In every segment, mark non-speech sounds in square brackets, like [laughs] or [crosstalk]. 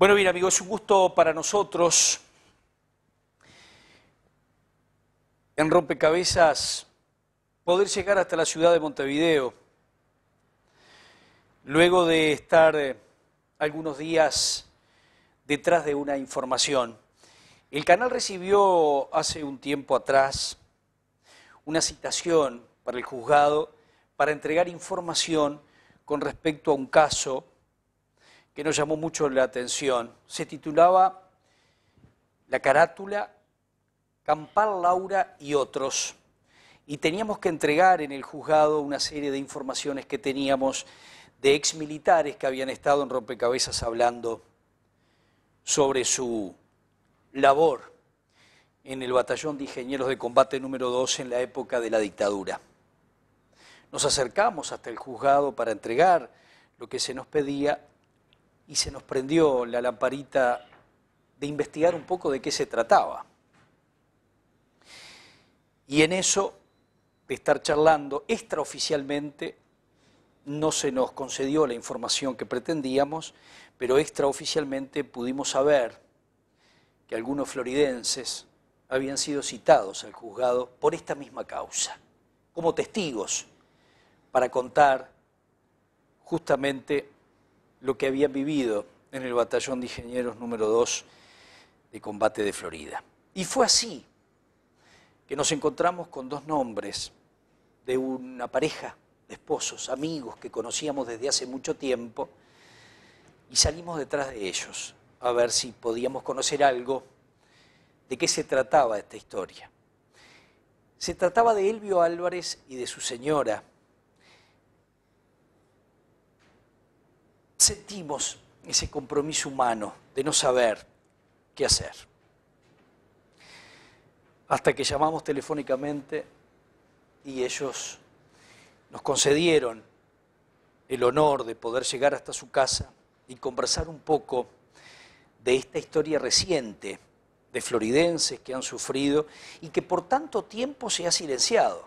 Bueno, bien amigos, es un gusto para nosotros en Rompecabezas poder llegar hasta la ciudad de Montevideo, luego de estar eh, algunos días detrás de una información. El canal recibió hace un tiempo atrás una citación para el juzgado para entregar información con respecto a un caso que nos llamó mucho la atención. Se titulaba la carátula Campal Laura y otros. Y teníamos que entregar en el juzgado una serie de informaciones que teníamos de exmilitares que habían estado en rompecabezas hablando sobre su labor en el batallón de ingenieros de combate número 2 en la época de la dictadura. Nos acercamos hasta el juzgado para entregar lo que se nos pedía y se nos prendió la lamparita de investigar un poco de qué se trataba. Y en eso, de estar charlando extraoficialmente, no se nos concedió la información que pretendíamos, pero extraoficialmente pudimos saber que algunos floridenses habían sido citados al juzgado por esta misma causa, como testigos, para contar justamente lo que había vivido en el batallón de ingenieros número 2 de combate de Florida. Y fue así que nos encontramos con dos nombres de una pareja de esposos, amigos que conocíamos desde hace mucho tiempo, y salimos detrás de ellos a ver si podíamos conocer algo de qué se trataba esta historia. Se trataba de Elvio Álvarez y de su señora, sentimos ese compromiso humano de no saber qué hacer. Hasta que llamamos telefónicamente y ellos nos concedieron el honor de poder llegar hasta su casa y conversar un poco de esta historia reciente de floridenses que han sufrido y que por tanto tiempo se ha silenciado.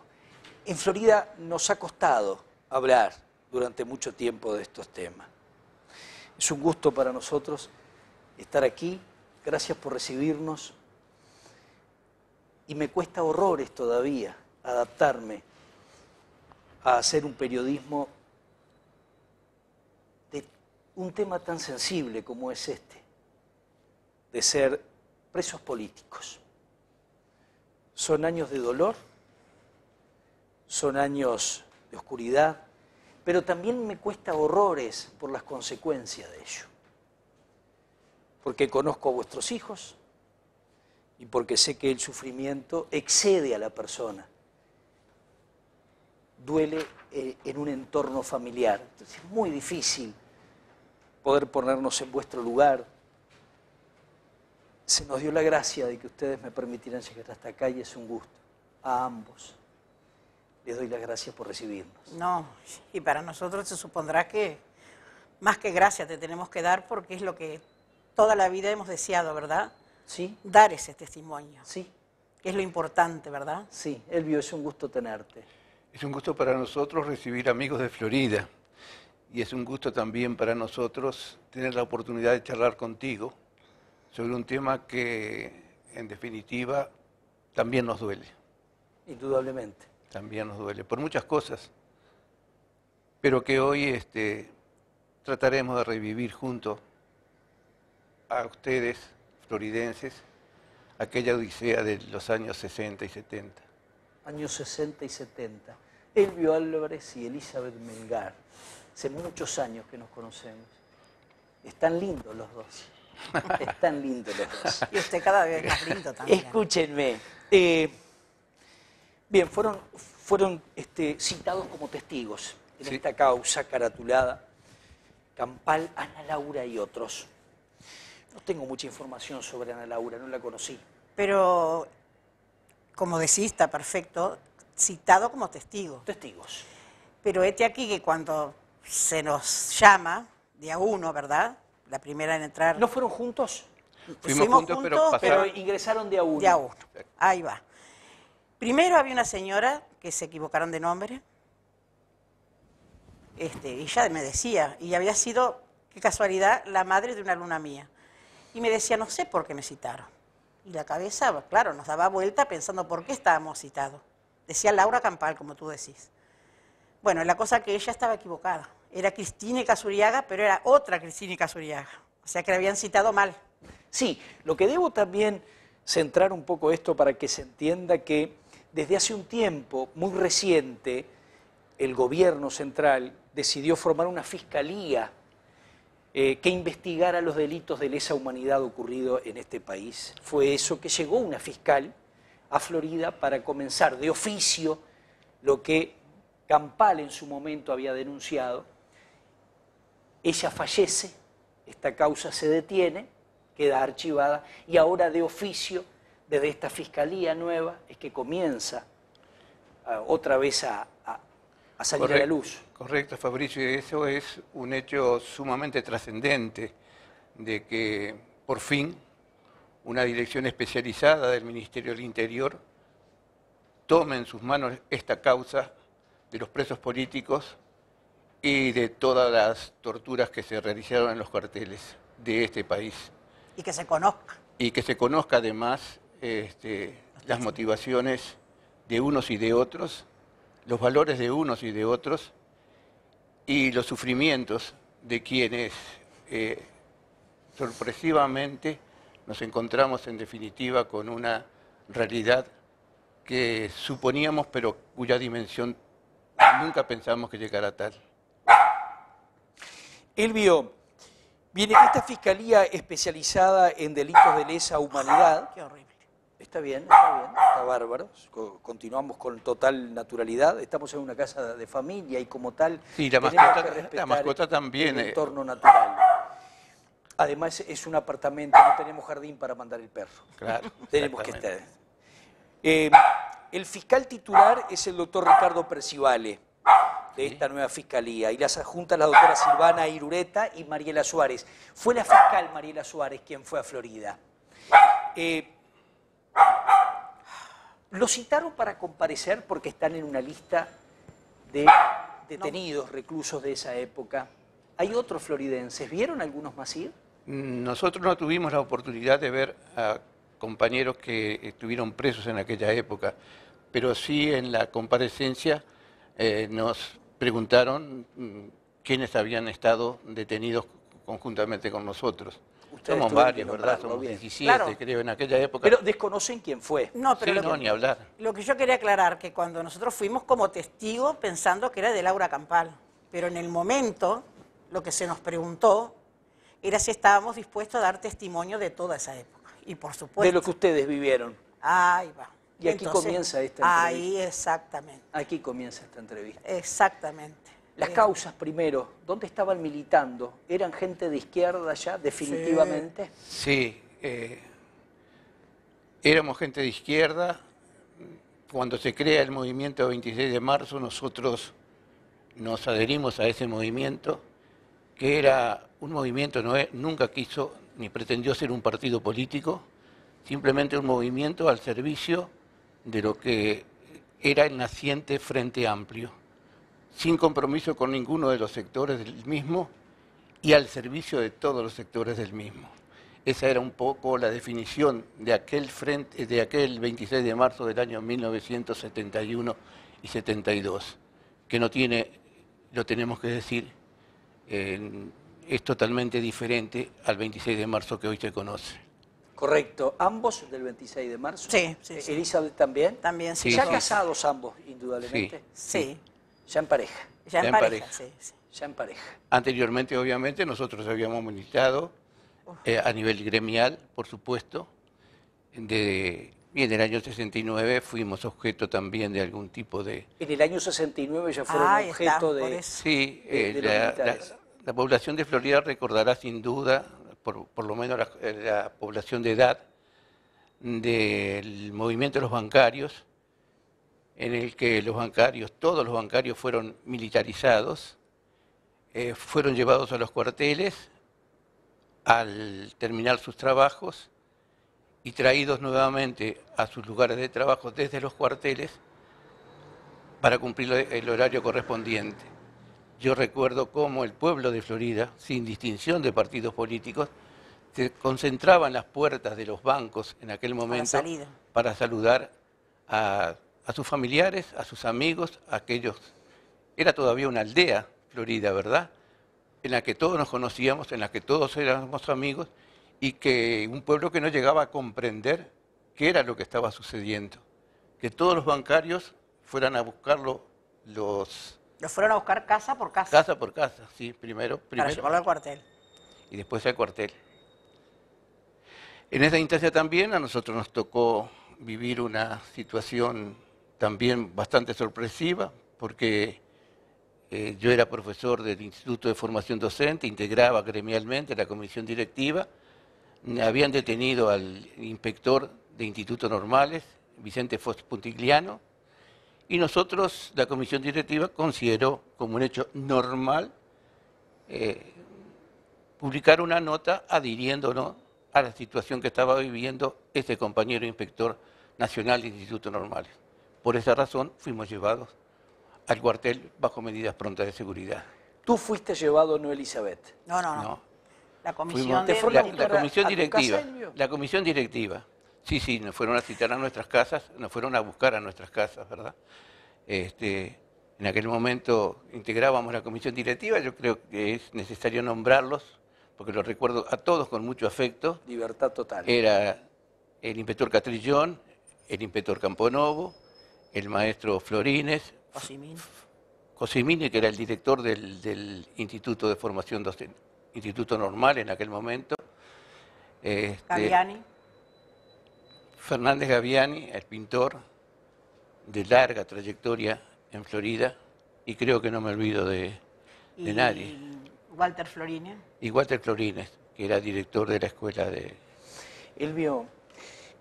En Florida nos ha costado hablar durante mucho tiempo de estos temas. Es un gusto para nosotros estar aquí. Gracias por recibirnos. Y me cuesta horrores todavía adaptarme a hacer un periodismo de un tema tan sensible como es este, de ser presos políticos. Son años de dolor, son años de oscuridad, pero también me cuesta horrores por las consecuencias de ello. Porque conozco a vuestros hijos y porque sé que el sufrimiento excede a la persona. Duele eh, en un entorno familiar. Entonces es muy difícil poder ponernos en vuestro lugar. Se nos dio la gracia de que ustedes me permitieran llegar hasta acá y es un gusto a ambos les doy las gracias por recibirnos. No, y para nosotros se supondrá que más que gracias te tenemos que dar porque es lo que toda la vida hemos deseado, ¿verdad? Sí. Dar ese testimonio. Sí. es lo importante, ¿verdad? Sí, Elvio, es un gusto tenerte. Es un gusto para nosotros recibir amigos de Florida y es un gusto también para nosotros tener la oportunidad de charlar contigo sobre un tema que en definitiva también nos duele. Indudablemente también nos duele, por muchas cosas, pero que hoy este, trataremos de revivir junto a ustedes, floridenses, aquella odisea de los años 60 y 70. Años 60 y 70. Elvio Álvarez y Elizabeth Melgar. Hace muchos años que nos conocemos. Están lindos los dos. [laughs] Están lindos los dos. Y usted cada vez más lindo también. Escúchenme. Eh, Bien, fueron, fueron este, citados como testigos en esta causa caratulada Campal, Ana Laura y otros. No tengo mucha información sobre Ana Laura, no la conocí. Pero, como decís, está perfecto, citado como testigo. Testigos. Pero este aquí que cuando se nos llama, de a uno, ¿verdad? La primera en entrar. ¿No fueron juntos? Fuimos, juntos, pero, ingresaron ingresaron a uno. de a uno. Ahí va. Primero había una señora que se equivocaron de nombre, este, y ella me decía, y había sido, qué casualidad, la madre de una alumna mía. Y me decía, no sé por qué me citaron. Y la cabeza, claro, nos daba vuelta pensando por qué estábamos citados. Decía Laura Campal, como tú decís. Bueno, la cosa que ella estaba equivocada. Era Cristina Casuriaga, pero era otra Cristina Casuriaga. O sea que la habían citado mal. Sí, lo que debo también centrar un poco esto para que se entienda que desde hace un tiempo muy reciente, el gobierno central decidió formar una fiscalía eh, que investigara los delitos de lesa humanidad ocurridos en este país. Fue eso que llegó una fiscal a Florida para comenzar de oficio lo que Campal en su momento había denunciado. Ella fallece, esta causa se detiene, queda archivada y ahora de oficio de esta fiscalía nueva es que comienza ah, otra vez a, salir a la luz. Correcto, Fabricio, y eso es un hecho sumamente trascendente de que por fin una dirección especializada del Ministerio del Interior tome en sus manos esta causa de los presos políticos y de todas las torturas que se realizaron en los cuarteles de este país. Y que se conozca. Y que se conozca además este, las motivaciones de unos y de otros, los valores de unos y de otros y los sufrimientos de quienes eh, sorpresivamente nos encontramos en definitiva con una realidad que suponíamos pero cuya dimensión nunca pensamos que llegara a tal. Elvio, viene esta Fiscalía especializada en delitos de lesa humanidad. Qué horrible Está bien, está bien, está bárbaro. Continuamos con total naturalidad. Estamos en una casa de familia y como tal. la mascota, que la mascota también. El eh. entorno natural. Además, es un apartamento, no tenemos jardín para mandar el perro. Claro. [laughs] tenemos que estar. Eh, el fiscal titular es el doctor Ricardo Percivale, de esta nueva fiscalía, y las adjuntas la doctora Silvana Irureta y Mariela Suárez. Fue la fiscal Mariela Suárez quien fue a Florida. Eh, lo citaron para comparecer porque están en una lista de detenidos, reclusos de esa época. Hay otros floridenses. ¿Vieron algunos más Nosotros no tuvimos la oportunidad de ver a compañeros que estuvieron presos en aquella época, pero sí en la comparecencia eh, nos preguntaron mm, quiénes habían estado detenidos conjuntamente con nosotros. Somos varios, ¿verdad? Somos 17, creo, en aquella época. Pero desconocen quién fue. No, pero sí, no, ni hablar. Lo que yo quería aclarar, que cuando nosotros fuimos como testigos pensando que era de Laura Campal, pero en el momento lo que se nos preguntó era si estábamos dispuestos a dar testimonio de toda esa época. Y por supuesto... De lo que ustedes vivieron. Ahí va. Y aquí comienza esta entrevista. Ahí exactamente. Aquí comienza esta entrevista. Exactamente. Las eh. causas primero, ¿dónde estaban militando? ¿Eran gente de izquierda ya, definitivamente? Sí, eh, éramos gente de izquierda. Cuando se crea el movimiento 26 de marzo, nosotros nos adherimos a ese movimiento, que era un movimiento, nunca quiso ni pretendió ser un partido político, simplemente un movimiento al servicio de lo que era el naciente Frente Amplio sin compromiso con ninguno de los sectores del mismo y al servicio de todos los sectores del mismo. Esa era un poco la definición de aquel, frente, de aquel 26 de marzo del año 1971 y 72, que no tiene, lo tenemos que decir, es totalmente diferente al 26 de marzo que hoy se conoce. Correcto. ¿Ambos del 26 de marzo? Sí, sí. ¿Elizabeth también? También, sí. ¿Ya casados ambos, indudablemente? sí. Ya en pareja. Ya en, pareja, Ya en pareja. Anteriormente, obviamente, nosotros habíamos militado eh, a nivel gremial, por supuesto. y en el año 69 fuimos objeto también de algún tipo de... En el año 69 ya fueron objeto de... Sí, eh, la, población de Florida recordará sin duda, por, por lo menos la eh, población de edad, del movimiento de los bancarios, en el que los bancarios, todos los bancarios fueron militarizados, eh, fueron llevados a los cuarteles al terminar sus trabajos y traídos nuevamente a sus lugares de trabajo desde los cuarteles para cumplir el horario correspondiente. Yo recuerdo cómo el pueblo de Florida, sin distinción de partidos políticos, se concentraba las puertas de los bancos en aquel momento para saludar a a sus familiares, a sus amigos, a aquellos. Era todavía una aldea florida, ¿verdad? En la que todos nos conocíamos, en la que todos éramos amigos y que un pueblo que no llegaba a comprender qué era lo que estaba sucediendo. Que todos los bancarios fueran a buscarlo los... Los fueron a buscar casa por casa. Casa por casa, sí, primero. primero Para llevarlo al cuartel. Y después al cuartel. En esa instancia también a nosotros nos tocó vivir una situación también bastante sorpresiva, porque eh, yo era profesor del Instituto de Formación Docente, integraba gremialmente la comisión directiva, habían detenido al inspector de Institutos Normales, Vicente Fos Puntigliano, y nosotros, la comisión directiva, consideró como un hecho normal eh, publicar una nota adhiriéndonos a la situación que estaba viviendo este compañero inspector nacional de Institutos Normales. Por esa razón fuimos llevados al cuartel bajo medidas prontas de seguridad. ¿Tú fuiste llevado, no Elizabeth? No, no, no. La comisión, de... la, comisión directiva. La comisión directiva. Sí, sí, nos fueron a citar a nuestras casas, nos fueron a buscar a nuestras casas, ¿verdad? Este, en aquel momento integrábamos la comisión directiva, yo creo que es necesario nombrarlos, porque los recuerdo a todos con mucho afecto. Libertad total. Era el inspector Catrillón, el inspector Camponovo, el maestro Florines, Cosimini, que era el director del, Instituto de Formación Docente, Instituto Normal en aquel momento. Este, Gaviani. Fernández Gaviani, el pintor de larga trayectoria en Florida, y creo que no me olvido de, de y nadie. Walter Florines. Y Walter Florines, que era director de la escuela de... vio.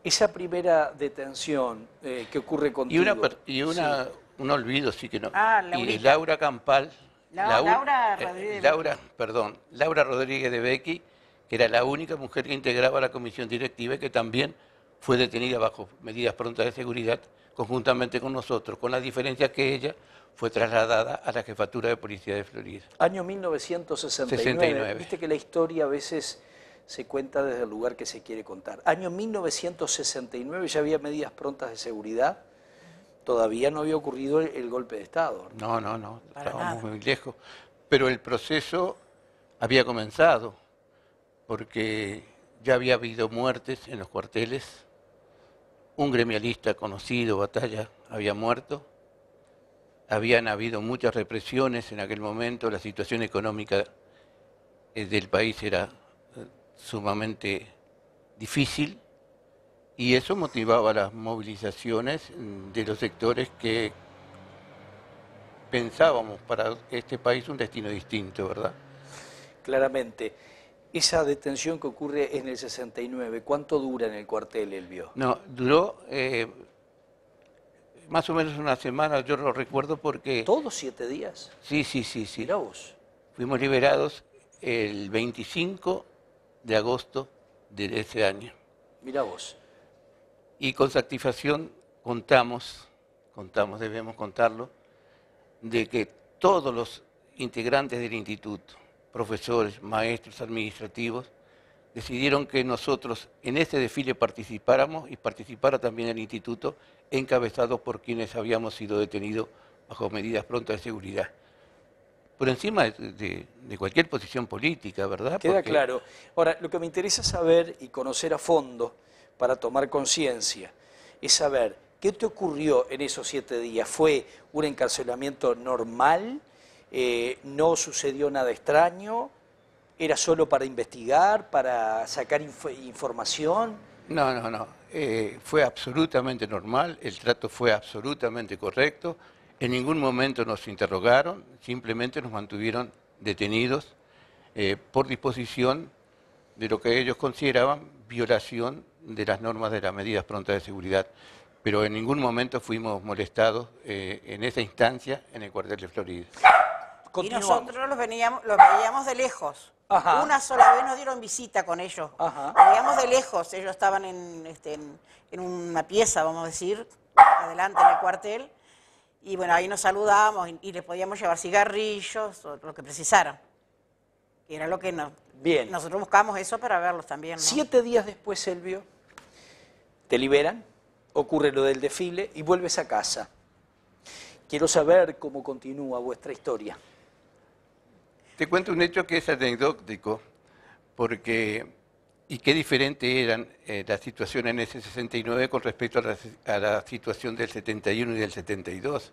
Esa primera detención eh, que ocurre con Y una, y una un olvido, sí que no. Ah, y Laura Campal. Laura, eh, Rodríguez. Laura, perdón, Laura Rodríguez de Becky, que era la única mujer que integraba la comisión directiva y que también fue detenida bajo medidas prontas de seguridad conjuntamente con nosotros, con la diferencia que ella fue trasladada a la jefatura de policía de Florida. Año 1969. 69. Viste que la historia a veces se cuenta desde el lugar que se quiere contar. Año 1969 ya había medidas prontas de seguridad, todavía no había ocurrido el, golpe de Estado. no, no, no estábamos muy lejos. Pero el proceso había comenzado, porque ya había habido muertes en los cuarteles, un gremialista conocido, Batalla, había muerto, habían habido muchas represiones en aquel momento, la situación económica eh, del país era sumamente difícil y eso motivaba las movilizaciones de los sectores que pensábamos para este país un destino distinto, ¿verdad? Claramente. Esa detención que ocurre en el 69, ¿cuánto dura en el cuartel, Elvio? No, duró eh, más o menos una semana, yo lo recuerdo porque... ¿Todos siete días? Sí, sí, sí. sí. Fuimos liberados el 25 de agosto de ese año. Mira vos. Y con satisfacción contamos, contamos, debemos contarlo, de que todos los integrantes del instituto, profesores, maestros, administrativos, decidieron que nosotros en este desfile participáramos y participara también el instituto, encabezado por quienes habíamos sido detenidos bajo medidas prontas de seguridad por encima de, cualquier posición política, ¿verdad? Queda claro. Ahora, lo que me interesa saber y conocer a fondo para tomar conciencia es saber qué te ocurrió en esos siete días. ¿Fue un encarcelamiento normal? Eh, ¿No sucedió nada extraño? ¿Era solo para investigar, para sacar información? No, no, no. Eh, fue absolutamente normal, el trato fue absolutamente correcto. En ningún momento nos interrogaron, simplemente nos mantuvieron detenidos eh, por disposición de lo que ellos consideraban violación de las normas de las medidas prontas de seguridad. Pero en ningún momento fuimos molestados eh, en esa instancia en el cuartel de Florida. Y nosotros los, veníamos, los veíamos de lejos. Una sola vez nos dieron visita con ellos. veíamos de lejos. Ellos estaban este, en, en una pieza, vamos a decir, adelante en el cuartel y bueno, ahí nos saludamos y, les podíamos llevar cigarrillos, o lo que precisaran. Que era lo que Bien. nosotros buscábamos eso para verlos también. Siete días después, Elvio, te liberan, ocurre lo del desfile y vuelves a casa. Quiero saber cómo continúa vuestra historia. Te cuento un hecho que es anecdótico, porque y qué diferente eran eh, la situación en ese 69 con respecto a la, situación del 71 y del 72.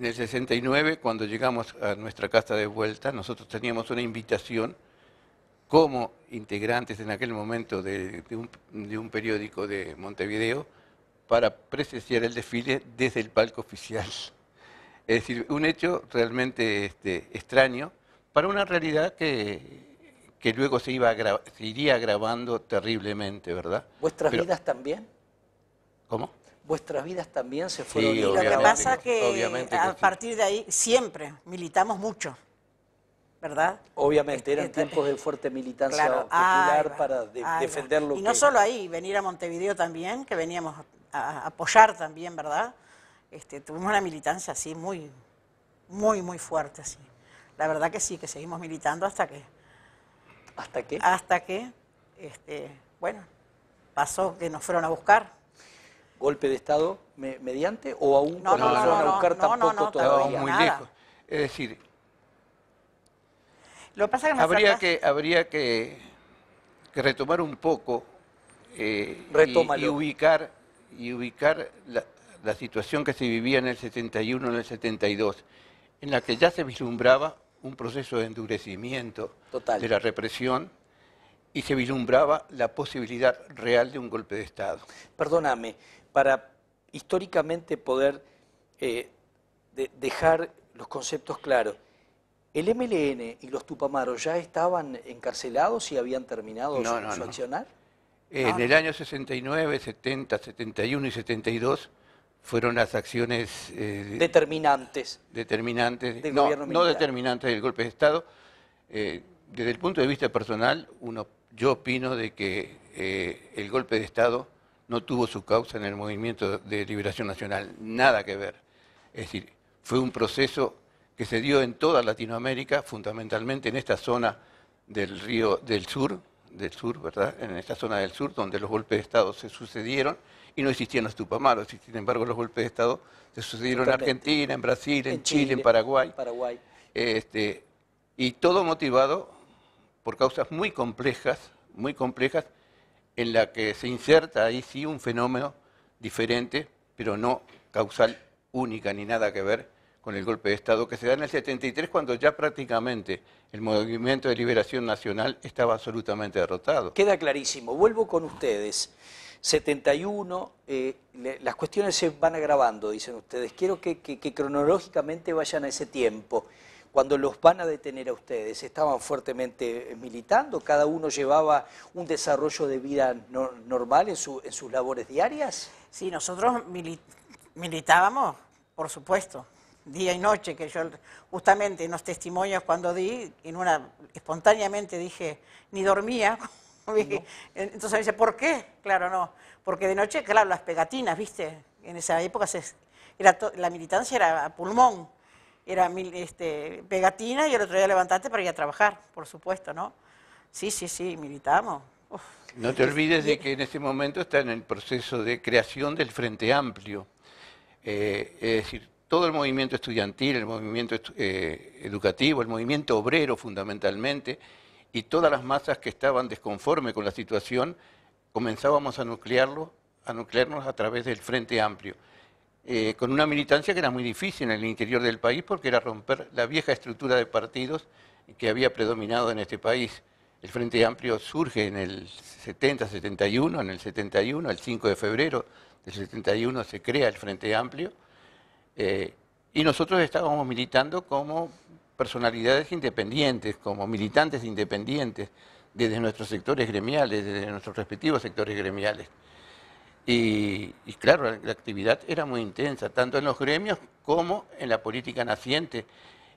En el 69, cuando llegamos a nuestra casa de vuelta, nosotros teníamos una invitación como integrantes en aquel momento de, un, periódico de Montevideo para presenciar el desfile desde el palco oficial. Es decir, un hecho realmente este, extraño para una realidad que que luego se, iba iría agravando terriblemente, ¿verdad? ¿Vuestras vidas también? ¿Cómo? Vuestras vidas también se fueron. Sí, y lo que pasa es que a partir de ahí siempre militamos mucho, ¿verdad? Obviamente, eran tiempos de fuerte militancia popular para defender lo y que... Y no solo ahí, venir a Montevideo también, que veníamos a apoyar también, ¿verdad? Este, tuvimos una militancia así muy, muy, muy fuerte, así. La verdad que sí, que seguimos militando hasta que ¿Hasta qué? Hasta que, este, bueno, pasó que nos fueron a buscar. ¿Golpe de Estado mediante o aún no, nos fueron a buscar tampoco todavía? muy lejos. Es decir, Lo que habría, que, habría que, retomar un poco eh, y, ubicar, y ubicar la, la situación que se vivía en el 71, en el 72, en la que ya se vislumbraba un proceso de endurecimiento de la represión y se vislumbraba la posibilidad real de un golpe de Estado. Perdóname, para históricamente poder eh, dejar los conceptos claros, ¿el MLN y los Tupamaros ya estaban encarcelados y habían terminado de su, En ah. el año 69, 70, 71 y 72 fueron las acciones... Eh, determinantes. Determinantes. no, no determinantes del golpe de Estado. Eh, desde el punto de vista personal, uno, yo opino de que eh, el golpe de Estado no tuvo su causa en el movimiento de liberación nacional. Nada que ver. Es decir, fue un proceso que se dio en toda Latinoamérica, fundamentalmente en esta zona del río del sur, del sur, ¿verdad? En esta zona del sur, donde los golpes de Estado se sucedieron y no existían los tupamaros. sin embargo, los golpes de Estado se sucedieron en Argentina, en Brasil, en, Chile, en Paraguay. Paraguay. Este, y todo motivado por causas muy complejas, muy complejas, en la que se inserta ahí sí un fenómeno diferente, pero no causal única ni nada que ver con el golpe de Estado que se da en el 73 cuando ya prácticamente el movimiento de liberación nacional estaba absolutamente derrotado. Queda clarísimo. Vuelvo con ustedes. 71, eh, las cuestiones se van agravando, dicen ustedes. Quiero que, cronológicamente vayan a ese tiempo, cuando los van a detener a ustedes. Estaban fuertemente militando, cada uno llevaba un desarrollo de vida normal en, sus labores diarias. Sí, nosotros militábamos, por supuesto, día y noche, que yo justamente en los testimonios cuando di, en una espontáneamente dije, ni dormía entonces me dice, ¿por qué? Claro, no. Porque de noche, claro, las pegatinas, ¿viste? En esa época se, era la militancia era pulmón. Era este, pegatina y el otro día levantaste para ir a trabajar, por supuesto, ¿no? Sí, sí, sí, militamos. No te olvides de que en este momento está en el proceso de creación del Frente Amplio. Eh, es decir, todo el movimiento estudiantil, el movimiento eh, educativo, el movimiento obrero fundamentalmente, y todas las masas que estaban desconformes con la situación comenzábamos a nuclearlo, a nuclearnos a través del Frente Amplio, eh, con una militancia que era muy difícil en el interior del país porque era romper la vieja estructura de partidos que había predominado en este país. El Frente Amplio surge en el 70-71, en el 71, el 5 de febrero del 71 se crea el Frente Amplio, eh, y nosotros estábamos militando como personalidades independientes, como militantes independientes, desde nuestros sectores gremiales, desde nuestros respectivos sectores gremiales. Y, claro, la actividad era muy intensa, tanto en los gremios como en la política naciente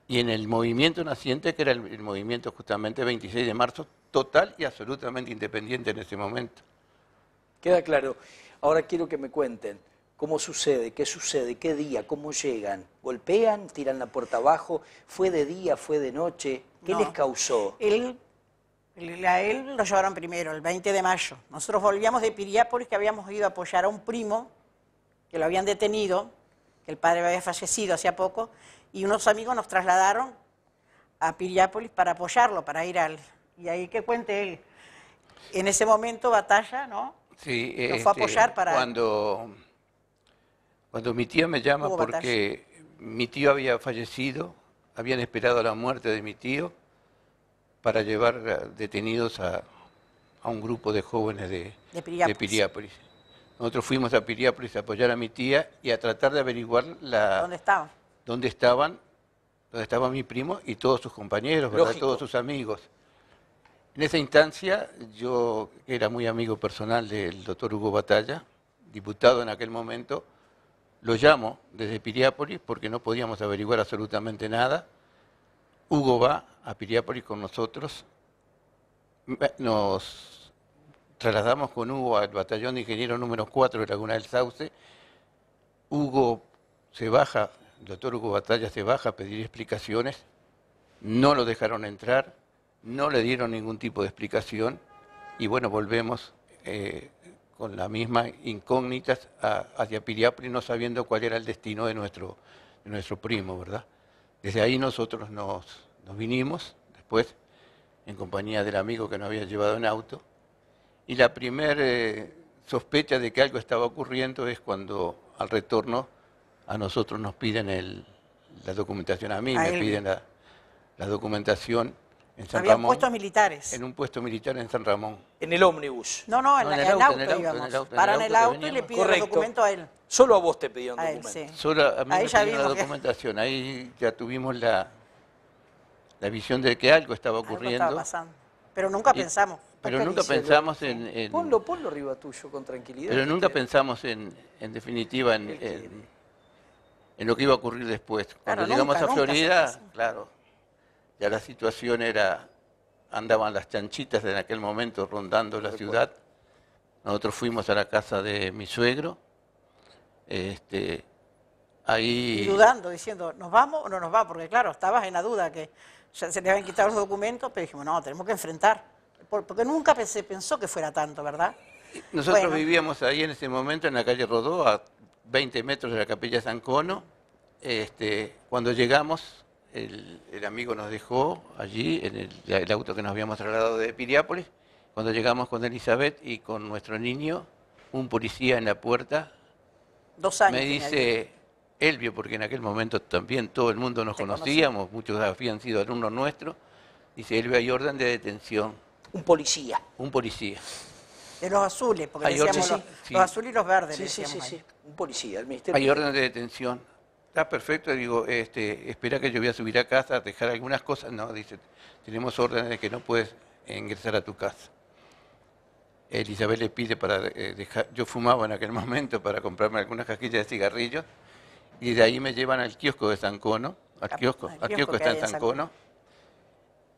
y en el movimiento naciente, que era el movimiento justamente 26 de marzo, total y absolutamente independiente en ese momento. Queda claro. Ahora quiero que me cuenten, ¿Cómo sucede? ¿Qué sucede? ¿Qué día? ¿Cómo llegan? ¿Golpean? ¿Tiran la puerta abajo? ¿Fue de día? ¿Fue de noche? ¿Qué les causó? Él, a él lo llevaron primero, el 20 de mayo. Nosotros volvíamos de Piriápolis que habíamos ido a apoyar a un primo que lo habían detenido, que el padre había fallecido hacía poco, y unos amigos nos trasladaron a Piriápolis para apoyarlo, para ir al... Y ahí que cuente él. En ese momento, batalla, ¿no? Sí. Este, apoyar para... Cuando cuando mi tía me llama porque mi tío había fallecido, habían esperado la muerte de mi tío para llevar detenidos a, un grupo de jóvenes de, de, Piriápolis. Nosotros fuimos a Piriápolis a apoyar a mi tía y a tratar de averiguar la, dónde estaban, dónde estaban, dónde estaba mi primo y todos sus compañeros, todos sus amigos. En esa instancia yo era muy amigo personal del doctor Hugo Batalla, diputado en aquel momento, lo llamo desde Piriápolis porque no podíamos averiguar absolutamente nada. Hugo va a Piriápolis con nosotros. Nos trasladamos con Hugo al batallón de ingenieros número 4 de Laguna del Sauce. Hugo se baja, el doctor Hugo Batalla se baja a pedir explicaciones. No lo dejaron entrar, no le dieron ningún tipo de explicación. Y bueno, volvemos. Eh, con las mismas incógnitas hacia Piriápolis, no sabiendo cuál era el destino de nuestro, nuestro primo, ¿verdad? Desde ahí nosotros nos, vinimos después, en compañía del amigo que nos había llevado en auto, y la primera eh, sospecha de que algo estaba ocurriendo es cuando al retorno a nosotros nos piden la documentación, a mí me piden la documentación en puestos militares. En un puesto militar en San Ramón. En el ómnibus. No, no, en, el, auto, Paran el auto, y le piden el documento a él. Solo a vos te pidieron documentos. Solo a mí me pidieron la documentación. Ahí ya tuvimos la, la visión de que algo estaba ocurriendo. Pero nunca pensamos. Pero nunca pensamos en, Ponlo, ponlo arriba tuyo con tranquilidad. Pero nunca pensamos en, en definitiva en, en, lo que iba a ocurrir después. Cuando llegamos a Florida, claro ya la situación era, andaban las chanchitas en aquel momento rondando la ciudad. Nosotros fuimos a la casa de mi suegro. Este, ahí... Y dudando, diciendo, ¿nos vamos o no nos va? Porque claro, estabas en la duda que ya se le habían quitado los documentos, pero dijimos, no, tenemos que enfrentar. Porque nunca se pensó que fuera tanto, ¿verdad? Nosotros vivíamos ahí en ese momento en la calle Rodó, a 20 metros de la capilla San Cono. Este, cuando llegamos, el, amigo nos dejó allí en el, auto que nos habíamos trasladado de Piriápolis. Cuando llegamos con Elizabeth y con nuestro niño, un policía en la puerta Dos años me dice, Elvio, porque en aquel momento también todo el mundo nos conocíamos, muchos habían sido alumnos nuestros, dice, Elvio, hay orden de detención. Un policía. Un policía. De los azules, porque decíamos los, azules y los verdes. Sí, sí, sí, Un policía, el ministerio. Hay orden de detención está perfecto, digo, este, espera que yo voy a subir a casa a dejar algunas cosas. No, dice, tenemos órdenes de que no puedes ingresar a tu casa. Elizabeth le pide para eh, dejar, yo fumaba en aquel [laughs] momento para comprarme algunas cajillas de cigarrillos y de ahí me llevan al kiosco de San Cono, al kiosco, al kiosco, está en San Cono.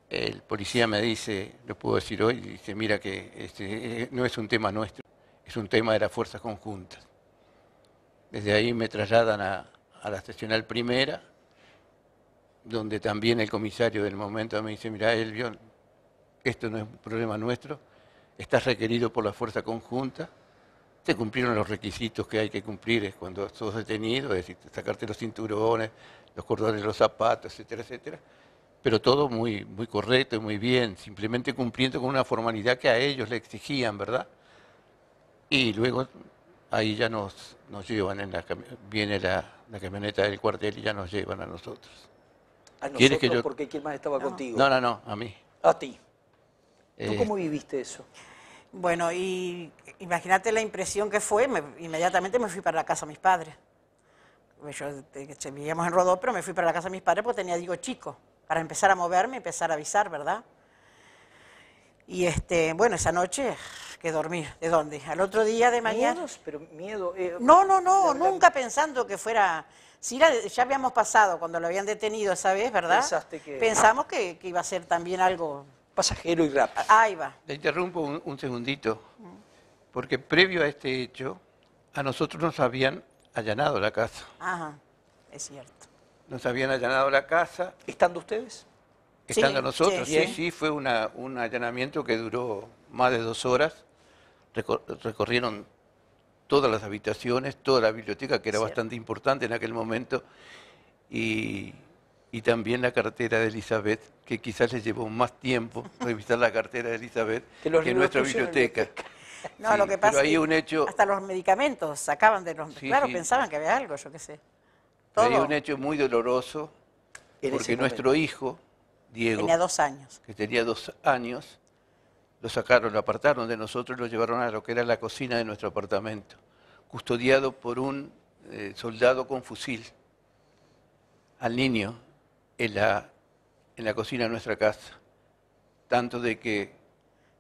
El policía me dice, lo puedo decir hoy, dice, mira que este, eh, no es un tema nuestro, es un tema de las fuerzas conjuntas. Desde ahí me trasladan a, a la estacional primera, donde también el comisario del momento me dice, mira, Elvio, esto no es un problema nuestro, estás requerido por la fuerza conjunta, te cumplieron los requisitos que hay que cumplir cuando sos detenido, es decir, sacarte los cinturones, los cordones de los zapatos, etcétera, etcétera, pero todo muy, muy correcto y muy bien, simplemente cumpliendo con una formalidad que a ellos le exigían, ¿verdad? Y luego ahí ya nos, nos llevan en la viene la la camioneta del cuartel y ya nos llevan a nosotros. ¿A nosotros? Porque ¿quién más estaba contigo? No, no, no, a mí. A ti. ¿Tú eh, cómo viviste eso? Bueno, y imagínate la impresión que fue, inmediatamente me fui para la casa de mis padres. Pues yo, eh, vivíamos en Rodó, pero me fui para la casa de mis padres porque tenía, digo, chico, para empezar a moverme, empezar a avisar, ¿verdad? Y este, bueno, esa noche que dormir. ¿De dónde? Al otro día de mañana. ¿Miedos? Pero miedo. Eh, no, no, no, nunca pensando que fuera. Si ya habíamos pasado cuando lo habían detenido esa vez, ¿verdad? Pensamos que, iba a ser también algo. Pasajero y rápido. Ah, ahí va. Le interrumpo un, segundito. Porque previo a este hecho, a nosotros nos habían allanado la casa. Ajá, es cierto. Nos habían allanado la casa. ¿Estando ustedes? Estando nosotros, sí, sí, sí fue una, un allanamiento que duró más de dos horas recorrieron todas las habitaciones, toda la biblioteca, que era bastante importante en aquel momento, y, también la cartera de Elizabeth, que quizás les llevó más tiempo [laughs] revisar la cartera de Elizabeth que, nuestra biblioteca. No, lo que pasa hasta los medicamentos sacaban de los... claro, pensaban que había algo, yo qué sé. Todo... Hay un hecho muy doloroso, porque nuestro hijo, Diego... Que tenía dos años, lo sacaron, lo apartaron de nosotros lo llevaron a lo que era la cocina de nuestro apartamento, custodiado por un eh, soldado con fusil al niño en la, en la cocina de nuestra casa. Tanto de que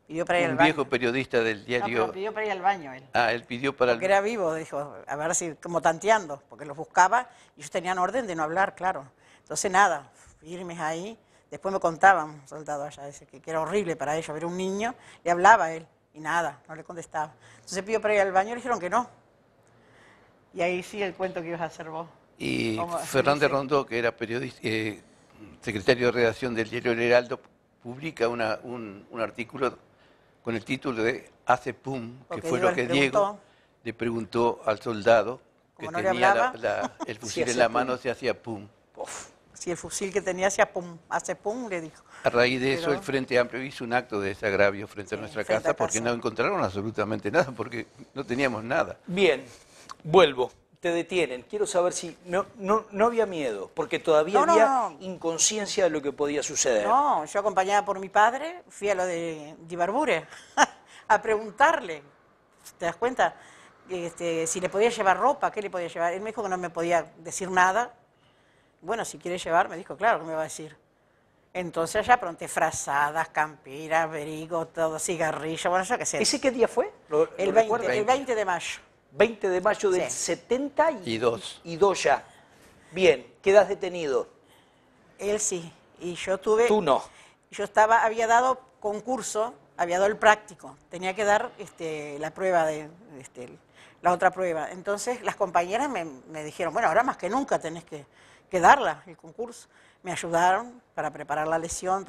pidió un viejo periodista del diario... pidió para ir al baño él. Ah, él pidió para porque era vivo, dijo, a ver si, como tanteando, porque los buscaba y ellos tenían orden de no hablar, claro. Entonces nada, firmes ahí Después me contaban un soldado allá, que, era horrible para ellos ver un niño, le hablaba él, y nada, no le contestaba. Entonces pidió para ir al baño, le dijeron que no. Y ahí sí el cuento que ibas a hacer vos. Y Fernández Rondó, que era periodista, eh, secretario de redacción del diario El Heraldo, publica un, artículo con el título de Hace Pum, que fue lo que Diego le preguntó al soldado que tenía [laughs] el fusil en la mano, se hacía Pum si el fusil que tenía se pum, hace pum, le dijo. A raíz de eso, el Frente Amplio hizo un acto de desagravio frente a nuestra casa, porque no encontraron absolutamente nada, porque no teníamos nada. Bien, vuelvo te detienen. Quiero saber si no, no, había miedo, porque todavía había inconsciencia de lo que podía suceder. No, yo acompañada por mi padre, fui a lo de Ibarbure [laughs] a preguntarle, ¿te das cuenta? Este, si le podía llevar ropa, qué le podía llevar. Él me dijo que no me podía decir nada, bueno, si quiere llevar, me dijo, claro, que me va a decir? Entonces allá, pronto, frazadas, campiras, abrigo, todo, cigarrillo, bueno, ya que sé. ¿Ese qué día fue? el, 20, de mayo. 20 de mayo del 72. Y, y dos ya. Bien, quedas detenido. Él sí, y yo tuve... Tú no. Yo estaba, había dado concurso, había dado el práctico, tenía que dar este, la prueba de... Este, la otra prueba. Entonces las compañeras me dijeron, bueno, ahora más que nunca tenés que que darla, el concurso. Me ayudaron para preparar la lesión,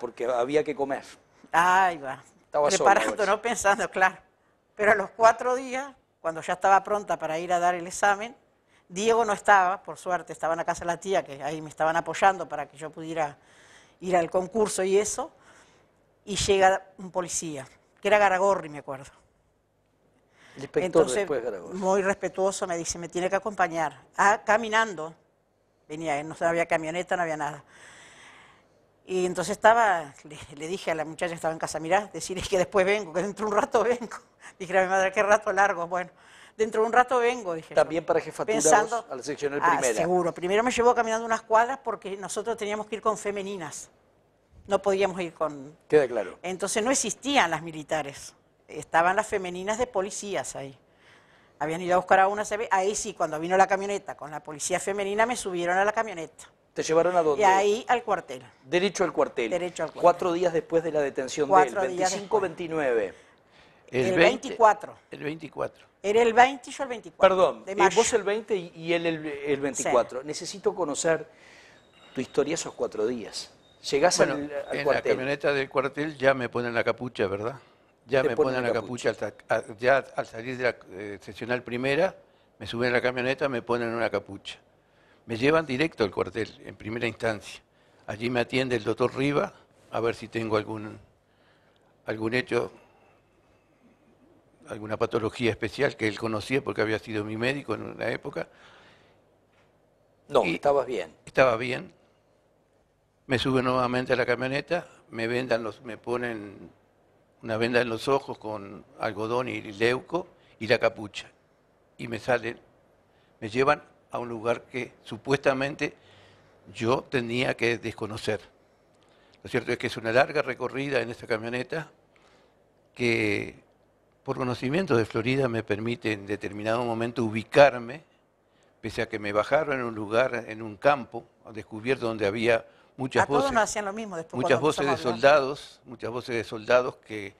porque había que comer. Ahí va. Preparando, no pensando, claro. Pero a los cuatro días, cuando ya estaba pronta para ir a dar el examen, Diego no estaba, por suerte, estaba en la casa de la tía, que ahí me estaban apoyando para que yo pudiera ir al concurso y eso. Y llega un policía, que era Garagorri, me acuerdo. El inspector Entonces, Muy respetuoso, me dice, me tiene que acompañar. a ah, caminando, no había camioneta, no había nada. Y entonces estaba, le, dije a la muchacha que estaba en casa, mirá, decirle que después vengo, que dentro de un rato vengo. [laughs] Dije a mi madre, qué rato largo, bueno, dentro de un rato vengo, dije. También para jefatura pensando, a la sección ah, primera. Ah, seguro, primero me llevó caminando unas cuadras porque nosotros teníamos que ir con femeninas, no podíamos ir con... Queda claro. Entonces no existían las militares, estaban las femeninas de policías ahí habían ido a buscar a una CB, ahí sí, cuando vino la camioneta con la policía femenina, me subieron a la camioneta. ¿Te llevaron a dónde? Y ahí al cuartel. Derecho al cuartel. Derecho al cuartel. Cuatro días después de la detención del de él, 25-29. El, 24. El 24. Era el 20 y yo el 24. Perdón, eh, vos el 20 y él el, el 24. Necesito conocer tu historia esos cuatro días. Llegás al, en la camioneta del cuartel ya me ponen la capucha, ¿verdad? Ya me ponen, la capucha, ya al salir de la eh, primera, me suben a la camioneta, me ponen una capucha. Me llevan directo al cuartel, en primera instancia. Allí me atiende el doctor Riva, a ver si tengo algún, algún hecho, alguna patología especial que él conocía porque había sido mi médico en una época. No, y estabas bien. Estaba bien. Me suben nuevamente a la camioneta, me vendan los, me ponen una venda en los ojos con algodón y leuco y la capucha. Y me salen, me llevan a un lugar que supuestamente yo tenía que desconocer. Lo cierto es que es una larga recorrida en esta camioneta que por conocimiento de Florida me permite en determinado momento ubicarme, pese a que me bajaron en un lugar, en un campo, descubierto donde había Muchas voces, Muchas voces de soldados, muchas voces de soldados que,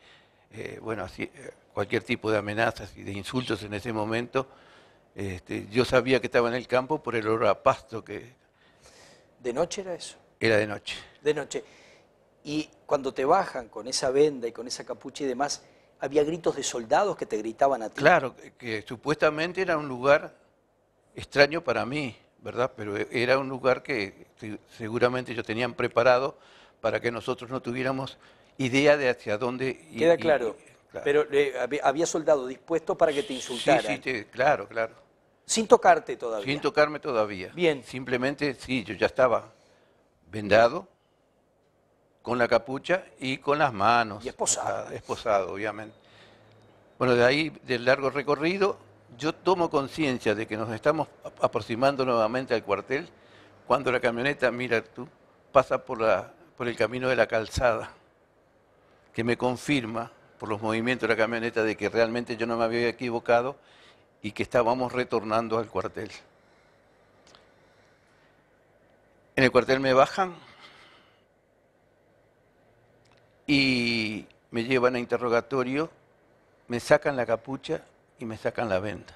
eh, bueno, así, eh, cualquier tipo de amenazas y de insultos en ese momento. Este, yo sabía que estaba en el campo por el olor a pasto que... ¿De noche era eso? Era de noche. De noche. Y cuando te bajan con esa venda y con esa capucha y demás, había gritos de soldados que te gritaban a ti. Claro, que supuestamente era un lugar extraño para mí. ¿verdad? Pero e, era un lugar que seguramente ellos tenían preparado para que nosotros no tuviéramos idea de hacia dónde iba Queda claro. Pero eh, había soldado dispuesto para que te insultara. Sí, sí, claro, claro. Sin tocarte todavía. Sin tocarme todavía. Bien. Simplemente, sí, yo ya estaba vendado, con la capucha y con las manos. Y esposado. Esposado, obviamente. Bueno, de ahí, del largo recorrido, yo tomo conciencia de que nos estamos aproximando nuevamente al cuartel cuando la camioneta, mira tú, pasa por, el camino de la calzada, que me confirma por los movimientos de la camioneta de que realmente yo no me había equivocado y que estábamos retornando al cuartel. En el cuartel me bajan y me llevan a interrogatorio, me sacan la capucha me sacan la venda.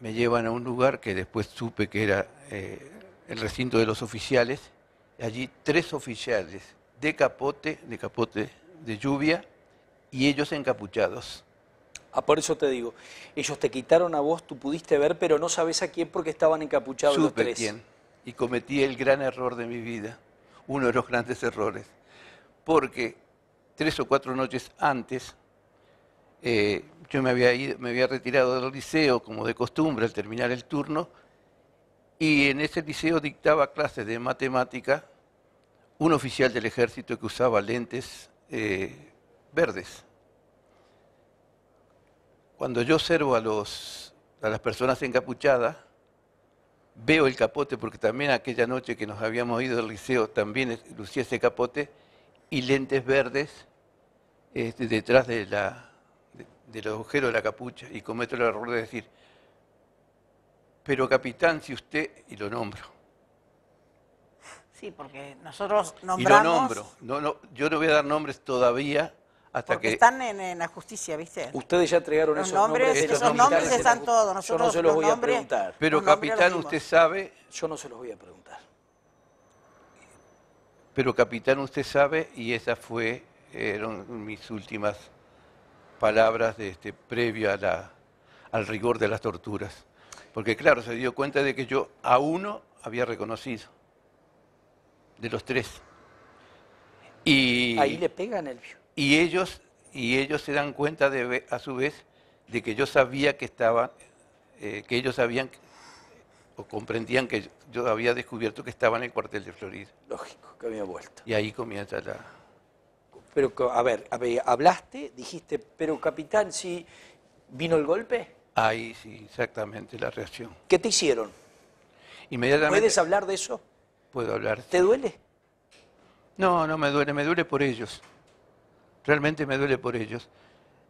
Me llevan a un lugar que después supe que era eh, el recinto de los oficiales. Allí tres oficiales de capote, de capote de lluvia, y ellos encapuchados. Ah, por eso te digo, ellos te quitaron a vos, tú pudiste ver, pero no sabes a quién porque estaban encapuchados los tres. quién, y cometí el gran error de mi vida, uno de los grandes errores, porque tres o cuatro noches antes eh, yo me había, retirado del liceo, como de costumbre, al terminar el turno, y en ese liceo dictaba clases de matemática un oficial del ejército que usaba lentes eh, verdes. Cuando yo observo a, las personas encapuchadas, veo el capote, porque también aquella noche que nos habíamos ido del liceo también lucía ese capote, y lentes verdes este, detrás de la, del agujero de la capucha y cometo el error de decir, pero capitán, si usted, y lo nombro. Sí, porque nosotros nombramos... Y lo nombro. No, no, yo no voy a dar nombres todavía hasta porque que... están en, la justicia, ¿viste? Ustedes ya entregaron esos nombres. esos nombres, están todos. Nosotros, no se los, voy a preguntar. Pero capitán, usted sabe... Yo no se los voy a preguntar. Pero capitán, usted sabe, y esa fue, eh, eran mis últimas palabras de este, previo al rigor de las torturas. Porque claro, se dio cuenta de que yo a uno había reconocido, de los tres. Y, Ahí le pegan el y ellos, y ellos se dan cuenta de, a su vez de que yo sabía que estaba, eh, que ellos sabían o comprendían que yo había descubierto que estaba en el cuartel de Florida. Lógico, que había vuelto. Y ahí comienza la, pero, a ver, hablaste, dijiste, pero capitán, si vino el golpe. Ahí sí, exactamente la reacción. ¿Qué te hicieron? Inmediatamente. ¿Puedes hablar de eso? Puedo hablar. ¿Te duele? No, no me duele, me duele por ellos. Realmente me duele por ellos.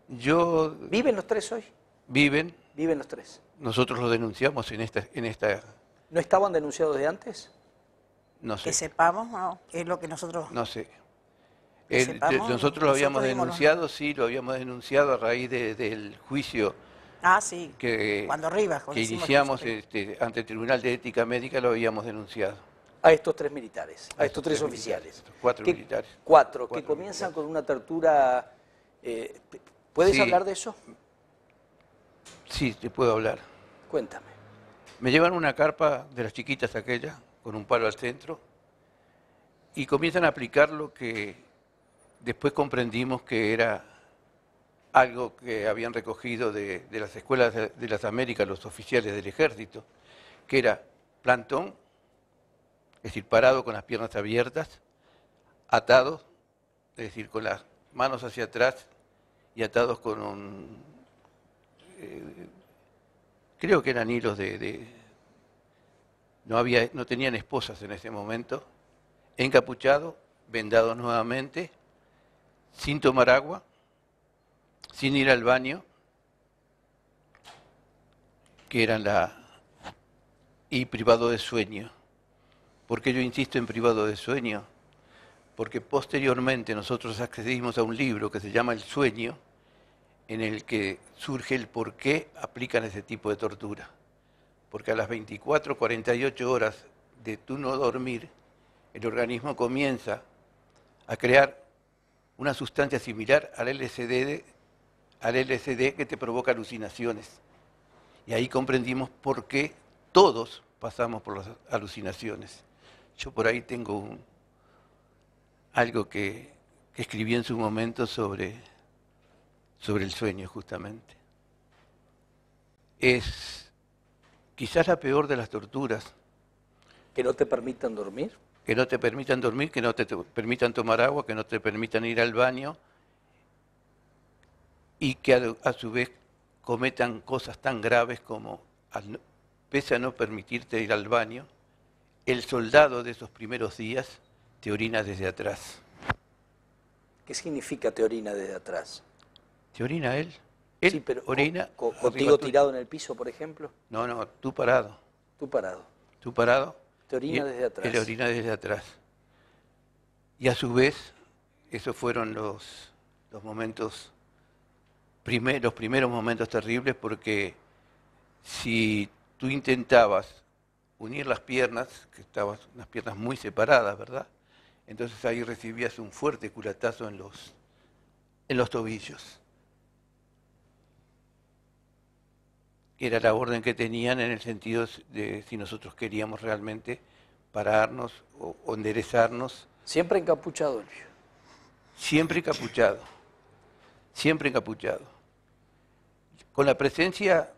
Yo. ¿Viven los tres hoy? Viven. Viven los tres. Nosotros los denunciamos en esta, en esta. ¿No estaban denunciados de antes? No sé. Que sepamos, no, es lo que nosotros. No sé nosotros lo habíamos denunciado, sí, lo habíamos denunciado a raíz del juicio ah, que, Cuando Rivas, que iniciamos este, ante el Tribunal de Ética Médica, lo habíamos denunciado. A estos tres militares, a, estos tres, oficiales. cuatro militares. Cuatro, que comienzan con una tortura. Eh, ¿Puedes hablar de eso? Sí, te puedo hablar. Cuéntame. Me llevan una carpa de las chiquitas aquella con un palo al centro, y comienzan a aplicar lo que Después comprendimos que era algo que habían recogido de, las escuelas de, las Américas los oficiales del ejército, que era plantón, es decir, parado con las piernas abiertas, atados, es decir, con las manos hacia atrás y atados con un... Eh, creo que eran hilos de... no, tenían esposas en ese momento, encapuchado, vendado nuevamente sin tomar agua, sin ir al baño, que eran la y privado de sueño. porque yo insisto en privado de sueño? Porque posteriormente nosotros accedimos a un libro que se llama El sueño, en el que surge el por qué aplican ese tipo de tortura. Porque a las 24, 48 horas de tú no dormir, el organismo comienza a crear una sustancia similar al LSD, al que te provoca alucinaciones. Y ahí comprendimos por qué todos pasamos por las alucinaciones. Yo por ahí tengo algo que, escribí en su momento sobre, sobre el sueño, justamente. Es quizás la peor de las torturas. ¿Que no te permitan dormir? que no te permitan dormir, que no te permitan tomar agua, que no te permitan ir al baño y que a, su vez cometan cosas tan graves como, pese a no permitirte ir al baño, el soldado de esos primeros días te orina desde atrás. ¿Qué significa te orina desde atrás? ¿Te orina él? sí, pero orina. ¿Contigo tirado en el piso, por ejemplo? No, no, tú parado. Tú parado. Tú parado la orina desde atrás. Y a su vez, esos fueron los, momentos, primeros momentos terribles, porque si tú intentabas unir las piernas, que estabas unas piernas muy separadas, ¿verdad? Entonces ahí recibías un fuerte culatazo en los tobillos. era la orden que tenían en el sentido de si nosotros queríamos realmente pararnos o, enderezarnos. Siempre encapuchado. Siempre encapuchado. Siempre encapuchado. Con la presencia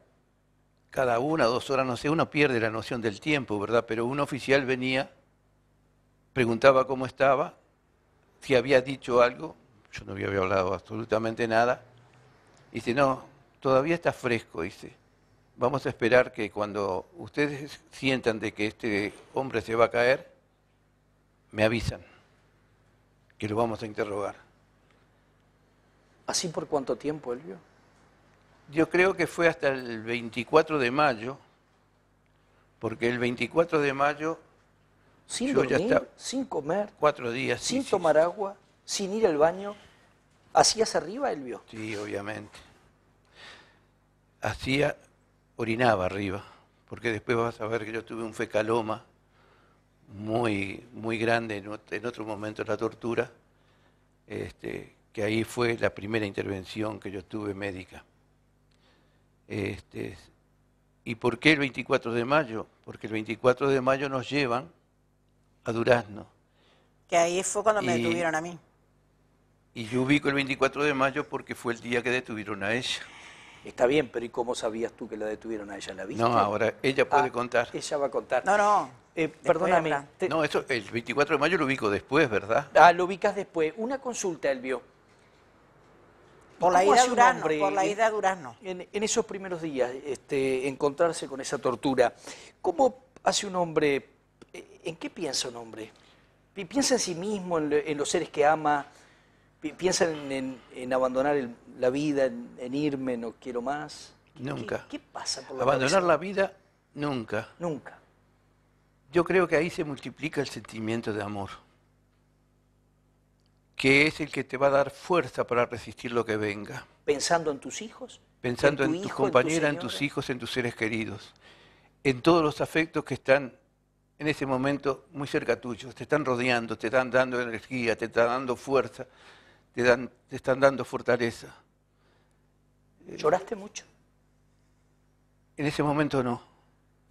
cada una, dos horas, no sé, uno pierde la noción del tiempo, ¿verdad? Pero un oficial venía, preguntaba cómo estaba, si había dicho algo, yo no había hablado absolutamente nada, y dice, no, todavía está fresco, dice vamos a esperar que cuando ustedes [laughs] sientan de que este hombre se va a caer, me avisan, que lo vamos a interrogar. ¿Así por cuánto tiempo Elvio? vio? Yo creo que fue hasta el 24 de mayo, porque el 24 de mayo... Sin dormir, sin comer, cuatro días, sin tomar agua, sin ir al baño, así hacia arriba Elvio? vio. Sí, obviamente. Hacía orinaba arriba, porque después vas a ver que yo tuve un fecaloma muy, muy grande en otro momento la tortura, este, que ahí fue la primera intervención que yo tuve médica. Este, ¿Y por qué el 24 de mayo? Porque el 24 de mayo nos llevan a Durazno. Que ahí fue cuando me detuvieron a mí. Y yo ubico el 24 de mayo porque fue el día que detuvieron a ella. Está bien, pero ¿y cómo sabías tú que la detuvieron a ella? en ¿La viste? No, ahora ella ah, puede contar. Ella va a contar. No, no. Eh, perdóname. No, eso el 24 de mayo lo ubico después, ¿verdad? Ah, lo ubicas después. Una consulta, Elvio. Por la, idea de por la de Durano. En, en, esos primeros días, este, encontrarse con esa tortura, ¿cómo hace un hombre? Eh, ¿En qué piensa un hombre? ¿Piensa en sí mismo, en los seres que ama? ¿Piensan en, abandonar la vida, en, irme, no quiero más? nunca. ¿Qué, pasa por Abandonar la vida, nunca. Nunca. Yo creo que ahí se multiplica el sentimiento de amor, que es el que te va a dar fuerza para resistir lo que venga. ¿Pensando en tus hijos? Pensando en, tu compañera, tus compañeras, en, tus hijos, en tus seres queridos, en todos los afectos que están en ese momento muy cerca tuyo, te están rodeando, te están dando energía, te están dando fuerza, te, dan, te están dando fortaleza. Eh, ¿Lloraste mucho? En ese momento no.